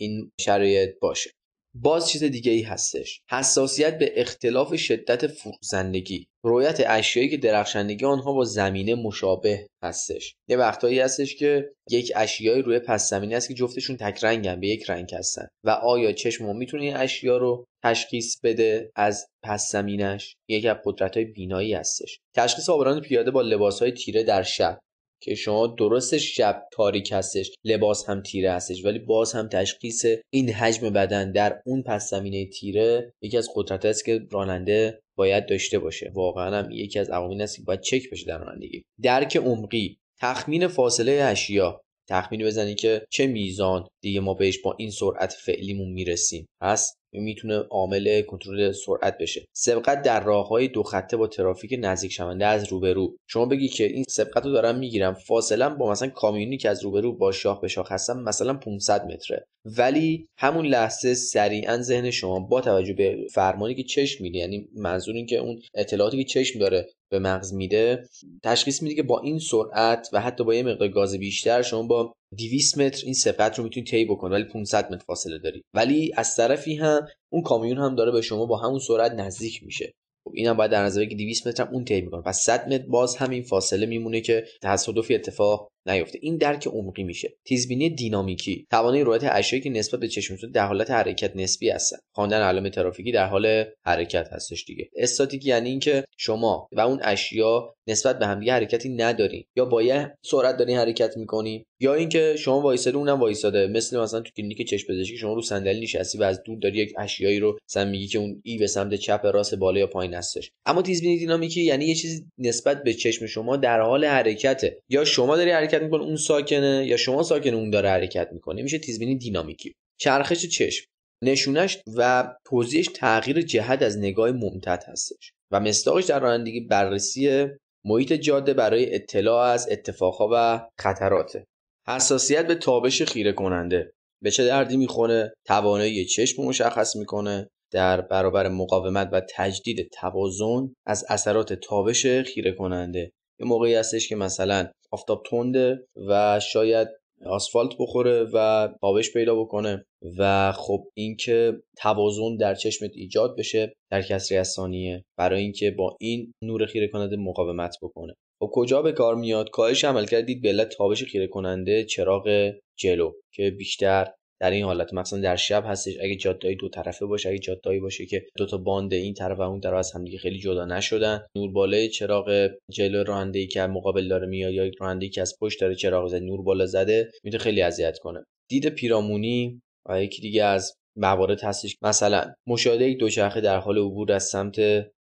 این شرایط باشه باز چیز دیگه ای هستش حساسیت به اختلاف شدت فروزندگی رویت اشیایی که درخشندگی آنها با زمینه مشابه هستش یه وقتهایی هستش که یک اشیایی روی پس زمینه است که جفتشون تک رنگن به یک رنگ هستن و آیا چشم ما میتونه این اشیا رو تشخیص بده از پس زمینش یکی از قدرت های بینایی هستش تشخیص آبران پیاده با لباس های تیره در شب که شما درست شب تاریک هستش لباس هم تیره هستش ولی باز هم تشخیص این حجم بدن در اون پس زمینه تیره یکی از قدرت است که راننده باید داشته باشه واقعا هم یکی از عواملی هست که باید چک بشه در رانندگی درک عمقی تخمین فاصله اشیا تخمین بزنی که چه میزان دیگه ما بهش با این سرعت فعلیمون میرسیم پس میتونه عامل کنترل سرعت بشه سبقت در های دو خطه با ترافیک نزدیک شونده از روبرو شما بگی که این سبقت رو دارم میگیرم فاصلا با مثلا کامیونی که از روبرو با شاخ به شاخ هستم مثلا 500 متره ولی همون لحظه سریعا ذهن شما با توجه به فرمانی که چشم میده یعنی منظور این که اون اطلاعاتی که چشم داره به مغز میده تشخیص میده که با این سرعت و حتی با یه مقدار گاز بیشتر شما با 200 متر این سرعت رو میتونید طی بکنید ولی 500 متر فاصله داری ولی از طرفی هم اون کامیون هم داره به شما با همون سرعت نزدیک میشه خب اینم باید در نظر بگیرید 200 متر هم اون طی میکنه پس 100 متر باز همین فاصله میمونه که تصادفی اتفاق نیفته این درک عمقی میشه تیزبینی دینامیکی توانایی رؤیت اشیایی که نسبت به چشمتون در حالت حرکت نسبی هستن خواندن علائم ترافیکی در حال حرکت هستش دیگه استاتیک یعنی اینکه شما و اون اشیا نسبت به همدیگه حرکتی ندارین یا با یه سرعت دارین حرکت میکنین یا اینکه شما وایساده اونم وایساده مثل مثلا تو کلینیک چشم پزشکی شما رو صندلی نشستی و از دور داری یک اشیایی رو مثلا میگی که اون ای به سمت چپ راست بالا یا پایین هستش اما تیزبینی دینامیکی یعنی یه چیزی نسبت به چشم شما در حال حرکته یا شما داری حرکت میکنه اون ساکنه یا شما ساکن اون داره حرکت میکنه میشه تیزبینی دینامیکی چرخش چشم نشونش و توضیحش تغییر جهت از نگاه ممتد هستش و مستاقش در رانندگی بررسی محیط جاده برای اطلاع از اتفاقها و خطرات. حساسیت به تابش خیره کننده به چه دردی میخوره توانایی چشم مشخص میکنه در برابر مقاومت و تجدید توازن از اثرات تابش خیره کننده یه موقعی هستش که مثلا آفتاب تنده و شاید آسفالت بخوره و تابش پیدا بکنه و خب اینکه توازن در چشمت ایجاد بشه در کسری از ثانیه برای اینکه با این نور خیره کننده مقاومت بکنه و خب کجا به کار میاد کاهش عمل کردید به علت تابش خیره کننده چراغ جلو که بیشتر در این حالت مثلا در شب هستش اگه جادهایی دو طرفه باشه اگه جادهایی باشه که دو تا باند این طرف و اون طرف از همدیگه خیلی جدا نشدن نور بالای چراغ جلو راننده ای که مقابل داره میاد یا راننده که از پشت داره چراغ زده نور بالا زده میتونه خیلی اذیت کنه دید پیرامونی و یکی دیگه از موارد هستش مثلا مشاهده یک دوچرخه در حال عبور از سمت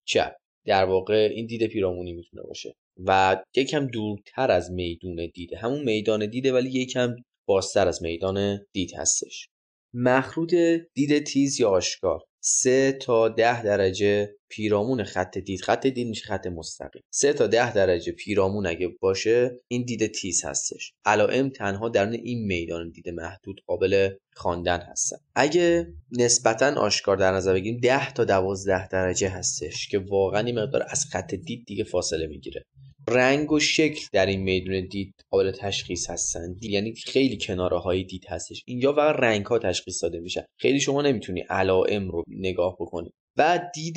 چپ در واقع این دید پیرامونی میتونه باشه و یکم دورتر از میدون دیده همون میدان دیده ولی یکم بازتر از میدان دید هستش مخروط دید تیز یا آشکار سه تا 10 درجه پیرامون خط دید خط دید میشه خط مستقیم سه تا ده درجه پیرامون اگه باشه این دید تیز هستش علائم تنها درون این میدان دید محدود قابل خواندن هستن اگه نسبتا آشکار در نظر بگیریم 10 تا 12 درجه هستش که واقعا این مقدار از خط دید دیگه فاصله میگیره رنگ و شکل در این میدون دید قابل تشخیص هستند یعنی خیلی کناره های دید هستش اینجا فقط رنگ ها تشخیص داده میشه. خیلی شما نمیتونی علائم رو نگاه بکنی و دید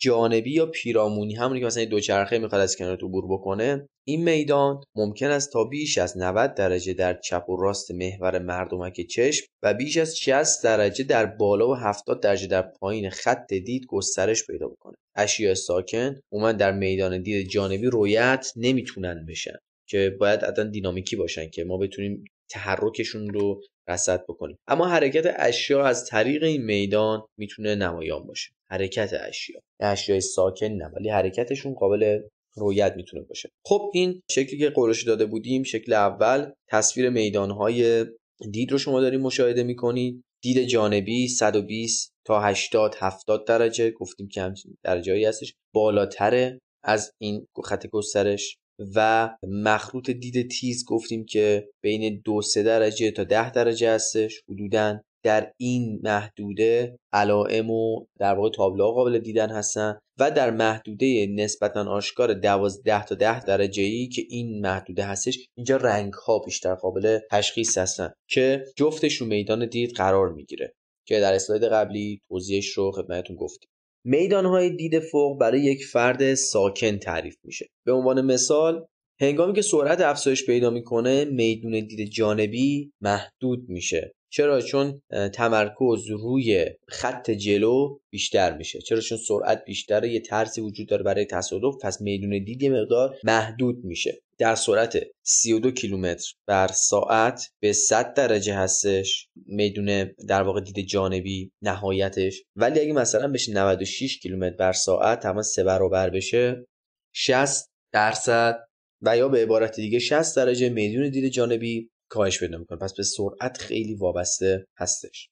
جانبی یا پیرامونی همونی که مثلا دوچرخه میخواد از کنار عبور بکنه این میدان ممکن است تا بیش از 90 درجه در چپ و راست محور مردمک چشم و بیش از 60 درجه در بالا و 70 درجه در پایین خط دید گسترش پیدا بکنه اشیاء ساکن اومد در میدان دید جانبی رویت نمیتونن بشن که باید ادا دینامیکی باشن که ما بتونیم تحرکشون رو رصد بکنیم اما حرکت اشیا از طریق این میدان میتونه نمایان باشه حرکت اشیا یعنی اشیاء ساکن نه ولی حرکتشون قابل رویت میتونه باشه خب این شکلی که قرش داده بودیم شکل اول تصویر میدانهای دید رو شما داریم مشاهده میکنید دید جانبی 120 تا 80 70 درجه گفتیم که همچین درجه هستش بالاتر از این خط گسترش و مخروط دید تیز گفتیم که بین دو سه درجه تا 10 درجه هستش حدودا در این محدوده علائم و در واقع تابلوها قابل دیدن هستن و در محدوده نسبتا آشکار 12 تا 10 درجه ای که این محدوده هستش اینجا رنگ ها بیشتر قابل تشخیص هستن که جفتشون میدان دید قرار میگیره که در اسلاید قبلی توضیحش رو خدمتتون گفتیم میدانهای دید فوق برای یک فرد ساکن تعریف میشه به عنوان مثال هنگامی که سرعت افزایش پیدا میکنه میدون دید جانبی محدود میشه چرا چون تمرکز روی خط جلو بیشتر میشه چرا چون سرعت بیشتره یه ترسی وجود داره برای تصادف پس میدون دید یه مقدار محدود میشه در سرعت 32 کیلومتر بر ساعت به 100 درجه هستش میدون در واقع دید جانبی نهایتش ولی اگه مثلا بشه 96 کیلومتر بر ساعت تمام سه برابر بشه 60 درصد و یا به عبارت دیگه 60 درجه میدون دید جانبی کاهش پیدا میکنه پس به سرعت خیلی وابسته هستش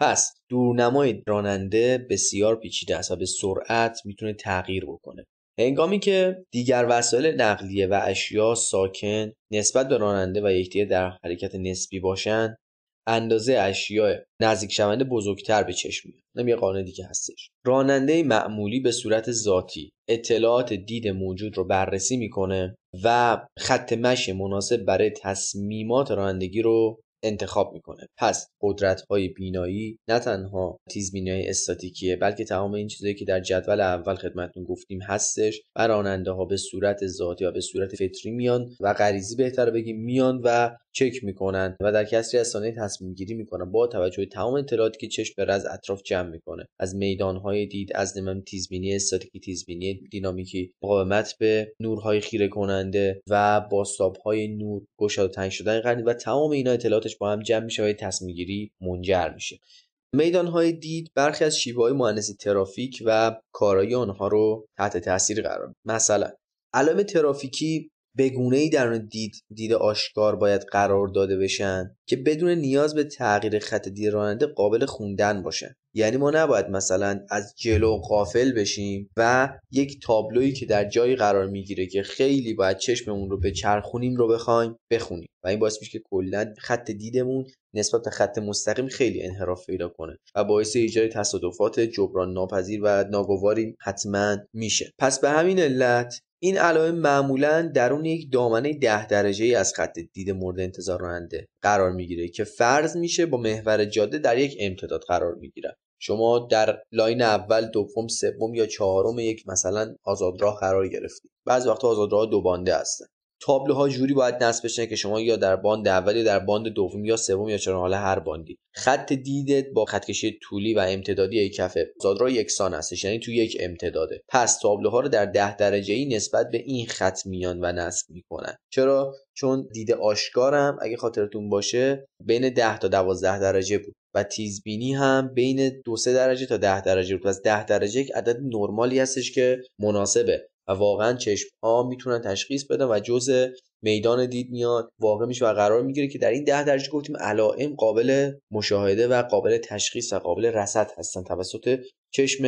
پس دورنمای راننده بسیار پیچیده است و به سرعت میتونه تغییر بکنه هنگامی که دیگر وسایل نقلیه و اشیا ساکن نسبت به راننده و یکدیگر در حرکت نسبی باشند اندازه اشیاء نزدیک شونده بزرگتر به چشم میاد اینم یه قانون دیگه هستش راننده معمولی به صورت ذاتی اطلاعات دید موجود رو بررسی میکنه و خط مش مناسب برای تصمیمات رانندگی رو انتخاب میکنه پس قدرت های بینایی نه تنها تیز های استاتیکیه بلکه تمام این چیزهایی که در جدول اول خدمتتون گفتیم هستش و ها به صورت ذاتی یا به صورت فطری میان و غریزی بهتر بگیم میان و چک میکنن و در کسری از ثانیه تصمیم گیری میکنن با توجه به تمام اطلاعاتی که چشم به از اطراف جمع میکنه از میدان های دید از نمم تیزبینی استاتیکی تیزبینی دینامیکی مقاومت به نورهای خیره کننده و باستاب های نور گشاد تنگ شدن قرنی و تمام اینا اطلاعات با هم جمع میشه و تصمیم گیری منجر میشه میدان های دید برخی از شیوه های مهندسی ترافیک و کارایی آنها رو تحت تاثیر قرار مثلا علائم ترافیکی گونه ای درون دید دید آشکار باید قرار داده بشن که بدون نیاز به تغییر خط دید راننده قابل خوندن باشن یعنی ما نباید مثلا از جلو قافل بشیم و یک تابلویی که در جایی قرار میگیره که خیلی باید چشممون رو به چرخونیم رو بخوایم بخونیم و این باعث میشه که کلا خط دیدمون نسبت به خط مستقیم خیلی انحراف پیدا کنه و باعث ایجاد تصادفات جبران ناپذیر و ناگواری حتما میشه پس به همین علت این علائم معمولا درون یک دامنه ده درجه ای از خط دید مورد انتظار راننده قرار میگیره که فرض میشه با محور جاده در یک امتداد قرار گیره شما در لاین اول دوم سوم یا چهارم یک مثلا آزادراه قرار گرفتید بعضی وقتها آزادراه دو بانده هستن تابلوها جوری باید نصب بشن که شما یا در باند اول یا در باند دوم یا سوم یا چرا حالا هر باندی خط دیدت با خط کشی طولی و امتدادی کفه زادرا یکسان هستش یعنی تو یک امتداده پس تابلوها رو در ده درجه ای نسبت به این خط میان و نصب میکنن چرا چون دید آشکارم اگه خاطرتون باشه بین 10 تا 12 درجه بود و تیزبینی هم بین دو سه درجه تا ده درجه بود پس ده درجه یک عدد نرمالی هستش که مناسبه و واقعا چشم ها میتونن تشخیص بدن و جزء میدان دید میاد واقع میشه و قرار میگیره که در این ده درجه گفتیم علائم قابل مشاهده و قابل تشخیص و قابل رصد هستن توسط چشم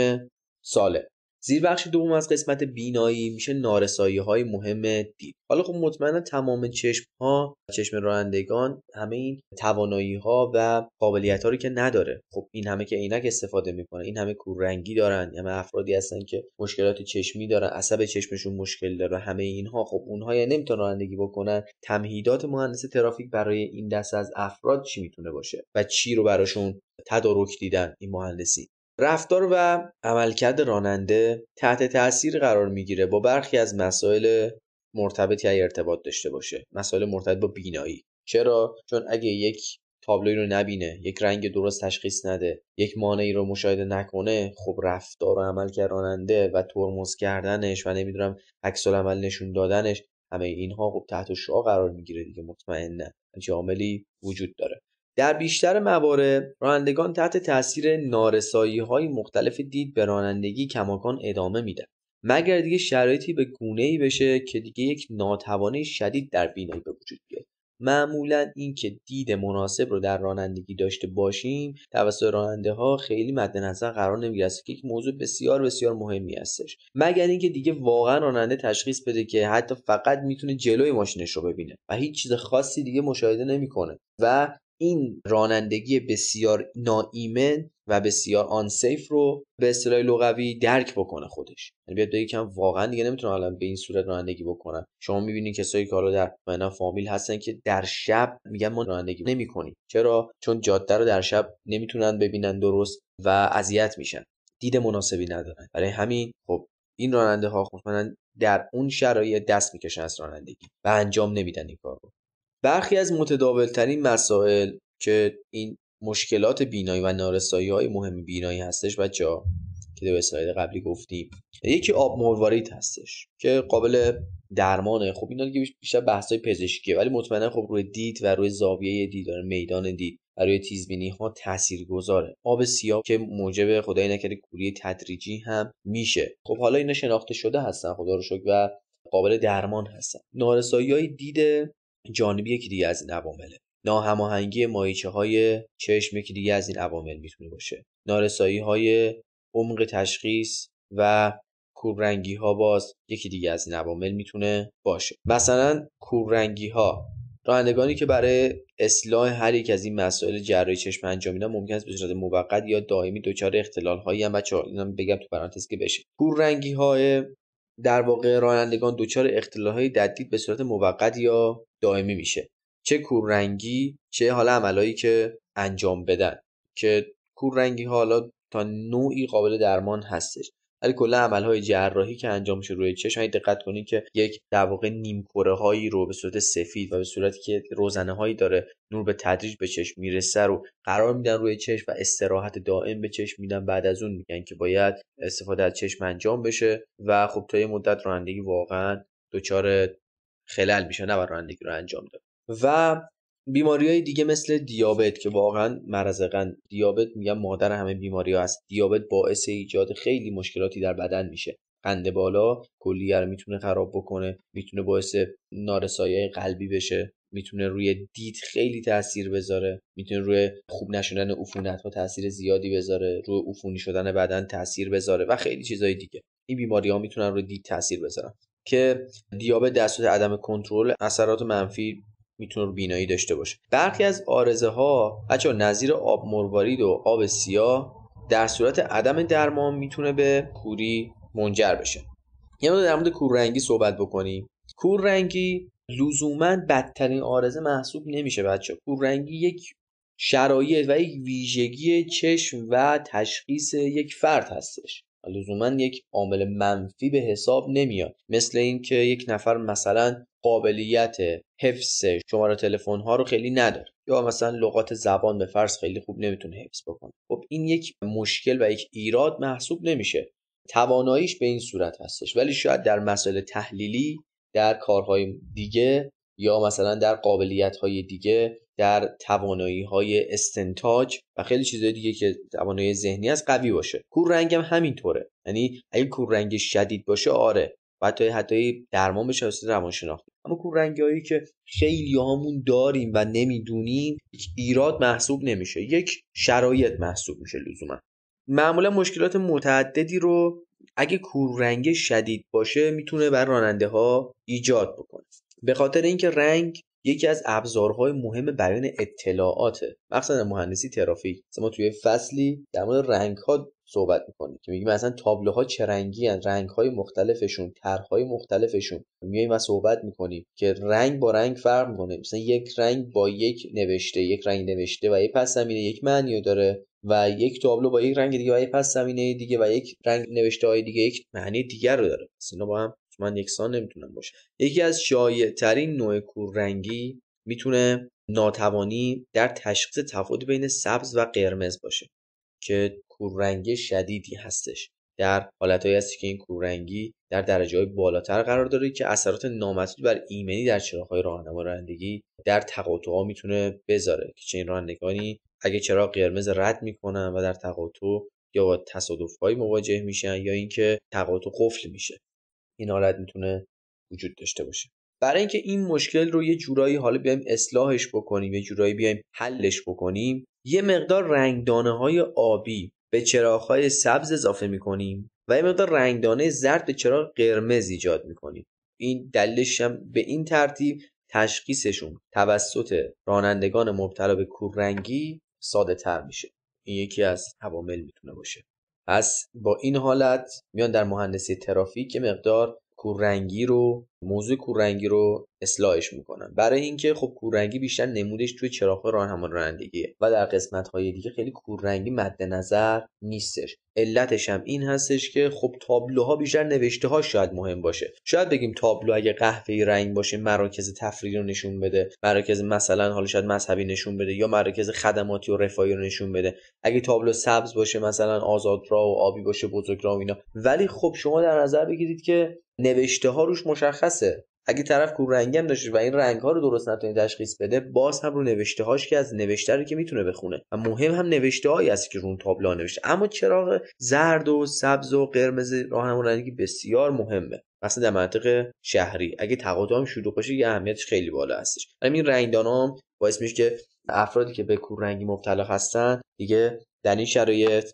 ساله زیر بخش دوم از قسمت بینایی میشه نارسایی های مهم دید حالا خب مطمئنا تمام چشم ها چشم رانندگان همه این توانایی ها و قابلیت ها که نداره خب این همه که عینک استفاده میکنه این همه کوررنگی دارن همه افرادی هستن که مشکلات چشمی دارن عصب چشمشون مشکل داره همه اینها خب اونها یا یعنی نمیتونن رانندگی بکنن تمهیدات مهندس ترافیک برای این دست از افراد چی میتونه باشه و چی رو براشون تدارک دیدن این مهندسی رفتار و عملکرد راننده تحت تاثیر قرار میگیره با برخی از مسائل مرتبطی ارتباط داشته باشه مسائل مرتبط با بینایی چرا چون اگه یک تابلوی رو نبینه یک رنگ درست تشخیص نده یک مانعی رو مشاهده نکنه خب رفتار و عملکرد راننده و ترمز کردنش و نمیدونم عکس عمل نشون دادنش همه اینها خب تحت شعا قرار میگیره دیگه مطمئنا عاملی وجود داره در بیشتر موارد رانندگان تحت تاثیر نارسایی های مختلف دید به رانندگی کماکان ادامه میدن مگر دیگه شرایطی به گونه ای بشه که دیگه یک ناتوانی شدید در بینایی به وجود بیاد معمولا اینکه دید مناسب رو در رانندگی داشته باشیم توسط راننده ها خیلی مد نظر قرار نمیگیره که یک موضوع بسیار بسیار مهمی هستش مگر اینکه دیگه واقعا راننده تشخیص بده که حتی فقط میتونه جلوی ماشینش رو ببینه و هیچ چیز خاصی دیگه مشاهده نمیکنه و این رانندگی بسیار ناایمن و بسیار آنسیف رو به اصطلاح لغوی درک بکنه خودش یعنی بیاد بگه کم واقعا دیگه نمیتونن الان به این صورت رانندگی بکنن شما میبینید کسایی که حالا در معنا فامیل هستن که در شب میگن ما رانندگی نمیکنیم چرا چون جاده رو در شب نمیتونن ببینن درست و اذیت میشن دید مناسبی ندارن برای همین خب این راننده ها خب در اون شرایط دست میکشن از رانندگی و انجام نمیدن این کار رو برخی از متداولترین مسائل که این مشکلات بینایی و نارسایی های مهم بینایی هستش جا که دوست اسلاید قبلی گفتیم یکی آب مروارید هستش که قابل درمانه خب اینا دیگه بیشتر بحث های پزشکیه ولی مطمئنا خب روی دید و روی زاویه دید آره، میدان دید و روی تیزبینی ها تاثیر گذاره آب سیاه که موجب خدای نکرده کوری تدریجی هم میشه خب حالا اینا شناخته شده هستن خدا رو شکر و قابل درمان هستن نارسایی های دید جانب یکی دیگه از این عوامله ناهماهنگی مایچه های چشم یکی دیگه از این عوامل میتونه باشه نارسایی های عمق تشخیص و کوررنگی ها باز یکی دیگه از این عوامل میتونه باشه مثلا کوررنگی ها رانندگانی که برای اصلاح هر یک از این مسائل جراحی چشم انجام میدن ممکن است به صورت موقت یا دائمی دچار اختلال هایی هم اینم بگم تو پرانتز که بشه کوررنگی های در واقع رانندگان دچار اختلال های به صورت موقت یا دائمی میشه چه کوررنگی چه حالا عملایی که انجام بدن که کوررنگی حالا تا نوعی قابل درمان هستش ولی کلا عملهای جراحی که انجام میشه روی چشم دقت کنید که یک در واقع نیمکره هایی رو به صورت سفید و به صورت که روزنه هایی داره نور به تدریج به چشم میرسه رو قرار میدن روی چشم و استراحت دائم به چشم میدن بعد از اون میگن که باید استفاده از چشم انجام بشه و خب تا یه مدت رانندگی واقعا دچار خلل میشه نه رانندگی رو انجام داد و بیماری های دیگه مثل دیابت که واقعا مرض قند دیابت میگم مادر همه بیماری ها دیابت باعث ایجاد خیلی مشکلاتی در بدن میشه قند بالا کلیه رو میتونه خراب بکنه میتونه باعث نارسایی قلبی بشه میتونه روی دید خیلی تاثیر بذاره میتونه روی خوب نشدن عفونت ها تاثیر زیادی بذاره روی عفونی شدن بدن تاثیر بذاره و خیلی چیزهای دیگه این بیماری ها میتونن روی دید تاثیر بذارن که دیابت صورت عدم کنترل اثرات منفی میتونه رو بینایی داشته باشه برخی از آرزه ها بچا نظیر آب مروارید و آب سیاه در صورت عدم درمان میتونه به کوری منجر بشه یه یعنی در مورد کوررنگی صحبت بکنیم کوررنگی لزوما بدترین آرزه محسوب نمیشه بچه کوررنگی یک شرایط و یک ویژگی چشم و تشخیص یک فرد هستش لزوما یک عامل منفی به حساب نمیاد مثل اینکه یک نفر مثلا قابلیت حفظ شماره تلفن ها رو خیلی نداره یا مثلا لغات زبان به فرض خیلی خوب نمیتونه حفظ بکنه خب این یک مشکل و یک ایراد محسوب نمیشه تواناییش به این صورت هستش ولی شاید در مسئله تحلیلی در کارهای دیگه یا مثلا در قابلیت های دیگه در توانایی های استنتاج و خیلی چیزهای دیگه که توانایی ذهنی از قوی باشه کور هم همینطوره یعنی اگه کور رنگ شدید باشه آره و تا حتی درمان بشه واسه اما کور هایی که خیلی هامون داریم و نمیدونیم یک ایراد محسوب نمیشه یک شرایط محسوب میشه لزوما معمولا مشکلات متعددی رو اگه رنگ شدید باشه میتونه بر راننده ها ایجاد بکنه به خاطر اینکه رنگ یکی از ابزارهای مهم بیان اطلاعاته مخصوصا مهندسی ترافیک ما توی فصلی در مورد رنگ ها صحبت میکنیم که میگیم مثلا تابلوها چه رنگی هن رنگ های مختلفشون طرحهای مختلفشون میایم و صحبت میکنیم که رنگ با رنگ فرق میکنه مثلا یک رنگ با یک نوشته یک رنگ نوشته و یک پس زمینه یک معنی داره و یک تابلو با یک رنگ دیگه و پس زمینه دیگه و یک رنگ نوشته های دیگه یک معنی دیگر رو داره اینا با هم من یکسان نمیتونم باشه یکی از شایع ترین نوع کوررنگی میتونه ناتوانی در تشخیص تفاوت بین سبز و قرمز باشه که کوررنگی شدیدی هستش در حالتهایی هست که این کوررنگی در درجه های بالاتر قرار داره که اثرات نامطلوب بر ایمنی در های راهنما رانندگی در ها میتونه بذاره که چنین رانندگانی اگه چراغ قرمز رد میکنن و در تقاطع یا با تصادفهایی مواجه میشن یا اینکه تقاطع قفل میشه این حالت میتونه وجود داشته باشه برای اینکه این مشکل رو یه جورایی حالا بیایم اصلاحش بکنیم یه جورایی بیایم حلش بکنیم یه مقدار رنگدانه های آبی به چراغ سبز اضافه میکنیم و یه مقدار رنگدانه زرد به چراغ قرمز ایجاد میکنیم این دلیلش هم به این ترتیب تشخیصشون توسط رانندگان مبتلا به کوررنگی ساده تر میشه این یکی از عوامل میتونه باشه پس با این حالت میان در مهندسی ترافیک مقدار کوررنگی رو موضوع کوررنگی رو اصلاحش میکنن برای اینکه خب کوررنگی بیشتر نمودش توی چراغ راه همان رانندگیه و در قسمت های دیگه خیلی کوررنگی مد نظر نیستش علتش هم این هستش که خب تابلوها بیشتر نوشته ها شاید مهم باشه شاید بگیم تابلو اگه قهوه‌ای رنگ باشه مراکز تفریحی رو نشون بده مراکز مثلا حالا شاید مذهبی نشون بده یا مراکز خدماتی و رفاهی رو نشون بده اگه تابلو سبز باشه مثلا را و آبی باشه بزرگراه و اینا ولی خب شما در نظر بگیرید که نوشته ها روش مشخصه اگه طرف کور رنگی هم داشته و این رنگ ها رو درست نتونه تشخیص بده باز هم رو نوشته هاش که از نوشته رو که میتونه بخونه و مهم هم نوشته هایی است که رون تابلا نوشته اما چراغ زرد و سبز و قرمز راهنمون رنگی بسیار مهمه مثلا در مناطق شهری اگه تقاطع هم شروع باشه یه اهمیتش خیلی بالا هستش همین رنگدان هم باعث میشه که افرادی که به رنگی مبتلا هستن دیگه در این شرایط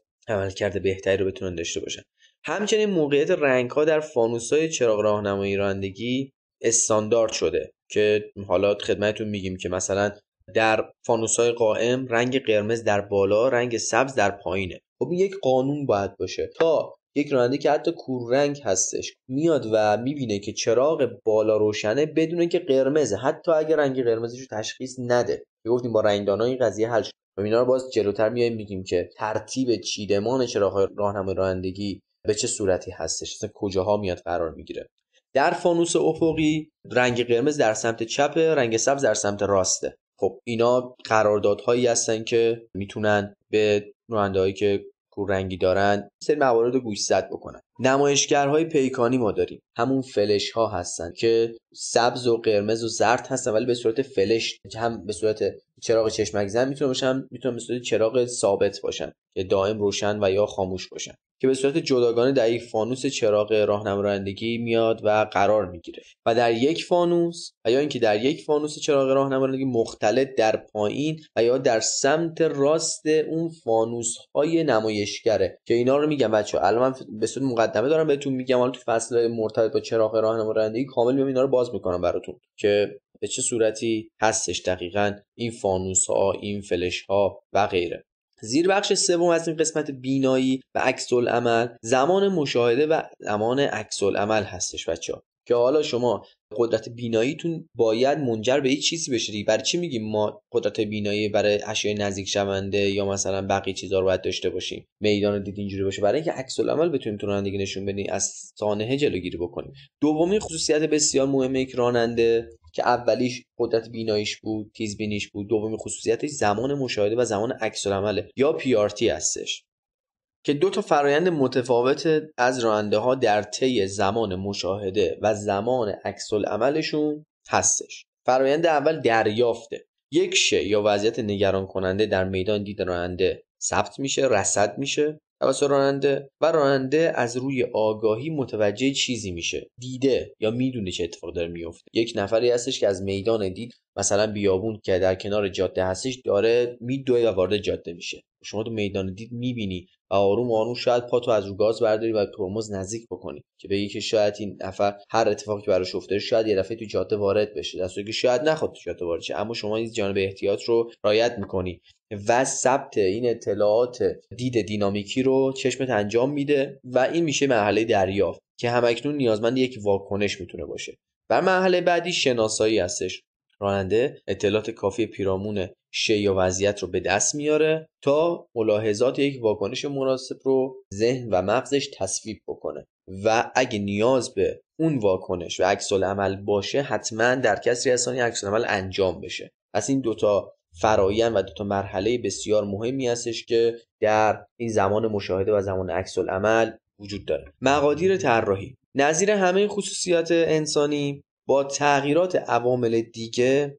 کرده بهتری رو بتونن داشته باشن همچنین موقعیت رنگ ها در فانوس های چراغ راهنمایی رانندگی استاندارد شده که حالا خدمتتون میگیم که مثلا در فانوس های قائم رنگ قرمز در بالا رنگ سبز در پایینه خب یک قانون باید باشه تا یک راننده که حتی کور رنگ هستش میاد و میبینه که چراغ بالا روشنه بدون که قرمزه حتی اگر رنگ قرمزش رو تشخیص نده که گفتیم با رنگدانا این قضیه حل شد و خب اینا رو باز جلوتر میایم میگیم که ترتیب چیدمان چراغ راهنمای رانندگی به چه صورتی هستش اصلا کجاها میاد قرار میگیره در فانوس افقی رنگ قرمز در سمت چپ رنگ سبز در سمت راسته خب اینا قراردادهایی هستن که میتونن به رانندهایی که رنگی دارن سری موارد رو گوشزد بکنن نمایشگرهای پیکانی ما داریم همون فلش ها هستن که سبز و قرمز و زرد هستن ولی به صورت فلش هم به صورت چراغ چشمک زن میتونه باشن میتونه صورت چراغ ثابت باشن که دائم روشن و یا خاموش باشن که به صورت جداگانه در یک فانوس چراغ راهنمای رانندگی میاد و قرار میگیره و در یک فانوس و یا اینکه در یک فانوس چراغ راهنمای رانندگی مختلط در پایین و یا در سمت راست اون فانوس های نمایشگره که اینا رو میگم بچه الان من به صورت مقدمه دارم بهتون میگم حالا تو فصل مرتبط با چراغ راهنمای رانندگی کامل میام اینا رو باز میکنم براتون که به چه صورتی هستش دقیقا این فانوس ها این فلش ها و غیره زیر بخش سوم از این قسمت بینایی و عکس عمل زمان مشاهده و زمان عکس عمل هستش بچه ها. که حالا شما قدرت بیناییتون باید منجر به یه چیزی بشه برای چی میگیم ما قدرت بینایی برای اشیاء نزدیک شونده یا مثلا بقیه چیزا رو باید داشته باشیم میدان دید اینجوری باشه برای اینکه عکس العمل بتونیم تو رانندگی نشون بدیم از سانحه جلوگیری بکنیم دومین خصوصیت بسیار مهمه یک راننده که اولیش قدرت بیناییش بود تیزبینیش بود دومی خصوصیتش زمان مشاهده و زمان عمله یا تی هستش که دو تا فرایند متفاوت از راننده ها در طی زمان مشاهده و زمان عملشون هستش فرایند اول دریافته یک شی یا وضعیت نگران کننده در میدان دید راننده ثبت میشه رصد میشه توسط راننده و راننده از روی آگاهی متوجه چیزی میشه دیده یا میدونه چه اتفاق داره میفته یک نفری هستش که از میدان دید مثلا بیابون که در کنار جاده هستش داره میدوه و وارد جاده میشه شما تو میدان دید میبینی و آروم آروم شاید پا تو از رو گاز برداری و ترمز نزدیک بکنی که بگی که شاید این نفر هر اتفاقی که براش افتاده شاید یه دفعه تو جاده وارد بشه در که شاید نخواد تو جاده وارد شه اما شما این جانب احتیاط رو رایت میکنی و ثبت این اطلاعات دید دینامیکی رو چشمت انجام میده و این میشه مرحله دریافت که همکنون نیازمند یک واکنش میتونه باشه و مرحله بعدی شناسایی هستش راننده اطلاعات کافی پیرامون شی یا وضعیت رو به دست میاره تا ملاحظات یک واکنش مناسب رو ذهن و مغزش تصویب بکنه و اگه نیاز به اون واکنش و عکس عمل باشه حتما در کسری هستانی عکس عمل انجام بشه پس این دوتا فرایند و دوتا مرحله بسیار مهمی هستش که در این زمان مشاهده و زمان عکس عمل وجود داره مقادیر طراحی نظیر همه خصوصیات انسانی با تغییرات عوامل دیگه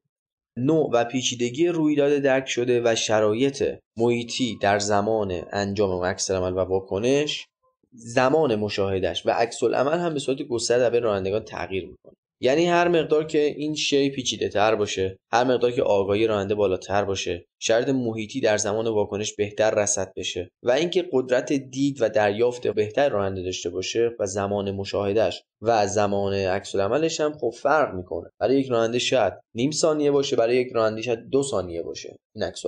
نوع و پیچیدگی رویداد درک شده و شرایط محیطی در زمان انجام عکس عمل و واکنش زمان مشاهدش و عکس العمل هم به صورت گسترده به رانندگان تغییر میکنه یعنی هر مقدار که این شی پیچیده تر باشه هر مقدار که آگاهی راننده بالاتر باشه شرط محیطی در زمان واکنش بهتر رصد بشه و اینکه قدرت دید و دریافت بهتر راننده داشته باشه و زمان مشاهدهش و زمان عکس عملش هم خب فرق میکنه برای یک راننده شاید نیم ثانیه باشه برای یک راننده شاید دو ثانیه باشه این عکس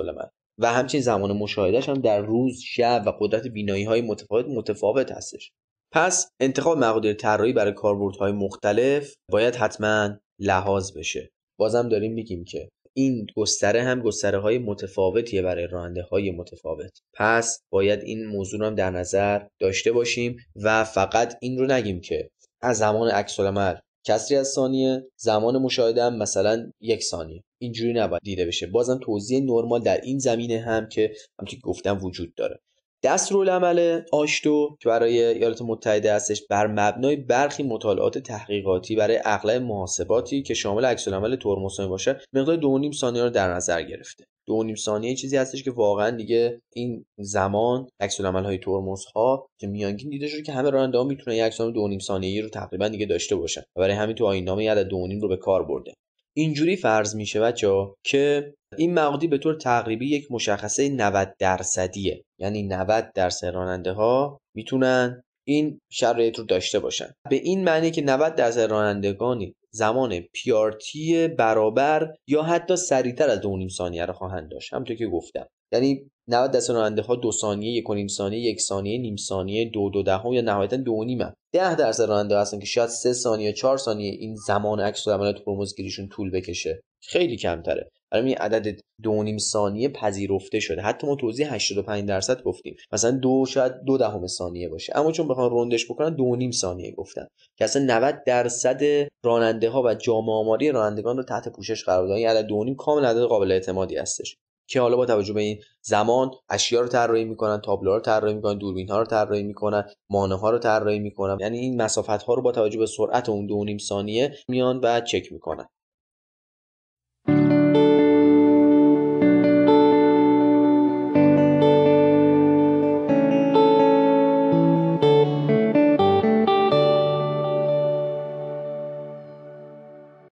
و همچنین زمان مشاهدهش هم در روز شب و قدرت بینایی های متفاوت متفاوت هستش پس انتخاب مقادیر طراحی برای کاربردهای مختلف باید حتما لحاظ بشه بازم داریم میگیم که این گستره هم گستره های متفاوتیه برای راننده های متفاوت پس باید این موضوع رو هم در نظر داشته باشیم و فقط این رو نگیم که از زمان عکس العمل کسری از ثانیه زمان مشاهده هم مثلا یک ثانیه اینجوری نباید دیده بشه بازم توضیح نرمال در این زمینه هم که همچنین گفتم وجود داره دستورالعمل آشتو که برای ایالات متحده هستش بر مبنای برخی مطالعات تحقیقاتی برای اغلب محاسباتی که شامل عکسالعمل ترمسانی باشه مقدار دو نیم ثانیه رو در نظر گرفته دو نیم ثانیه چیزی هستش که واقعا دیگه این زمان عکس های ترمز ها که میانگین دیده شده که همه راننده ها میتونن یک عکس دو نیم ثانیه‌ای رو تقریبا دیگه داشته باشن برای همین تو آیین نامه عدد دو نیم رو به کار برده اینجوری فرض میشه بچه که این مقادی به طور تقریبی یک مشخصه 90 درصدیه یعنی 90 درصد راننده ها میتونن این شرایط رو داشته باشن به این معنی که 90 درصد رانندگانی زمان پیارتی برابر یا حتی سریعتر از دو ثانیه رو خواهند داشت همونطور که گفتم یعنی 90 درصد راننده ها دو ثانیه یک و نیم ثانیه یک ثانیه نیم ثانیه دو دو دهم یا نهایتا دو و نیمه 10 درصد راننده هستن که شاید 3 ثانیه چهار ثانیه این زمان عکس پرموز گیریشون طول بکشه خیلی کمتره برای این عدد دو نیم ثانیه پذیرفته شده حتی ما توضیح 85 درصد گفتیم مثلا دو شاید دو دهم ثانیه باشه اما چون بخوان روندش بکنن دو نیم ثانیه گفتن که اصلا 90 درصد راننده ها و جامعه آماری رانندگان رو تحت پوشش قرار دادن این یعنی عدد دو نیم کامل عدد قابل اعتمادی هستش که حالا با توجه به این زمان اشیا رو طراحی میکنن تابلوها رو طراحی میکنن دوربین ها رو طراحی میکنن مانه ها رو طراحی میکنن یعنی این مسافت ها رو با توجه به سرعت اون دو نیم ثانیه میان و چک میکنن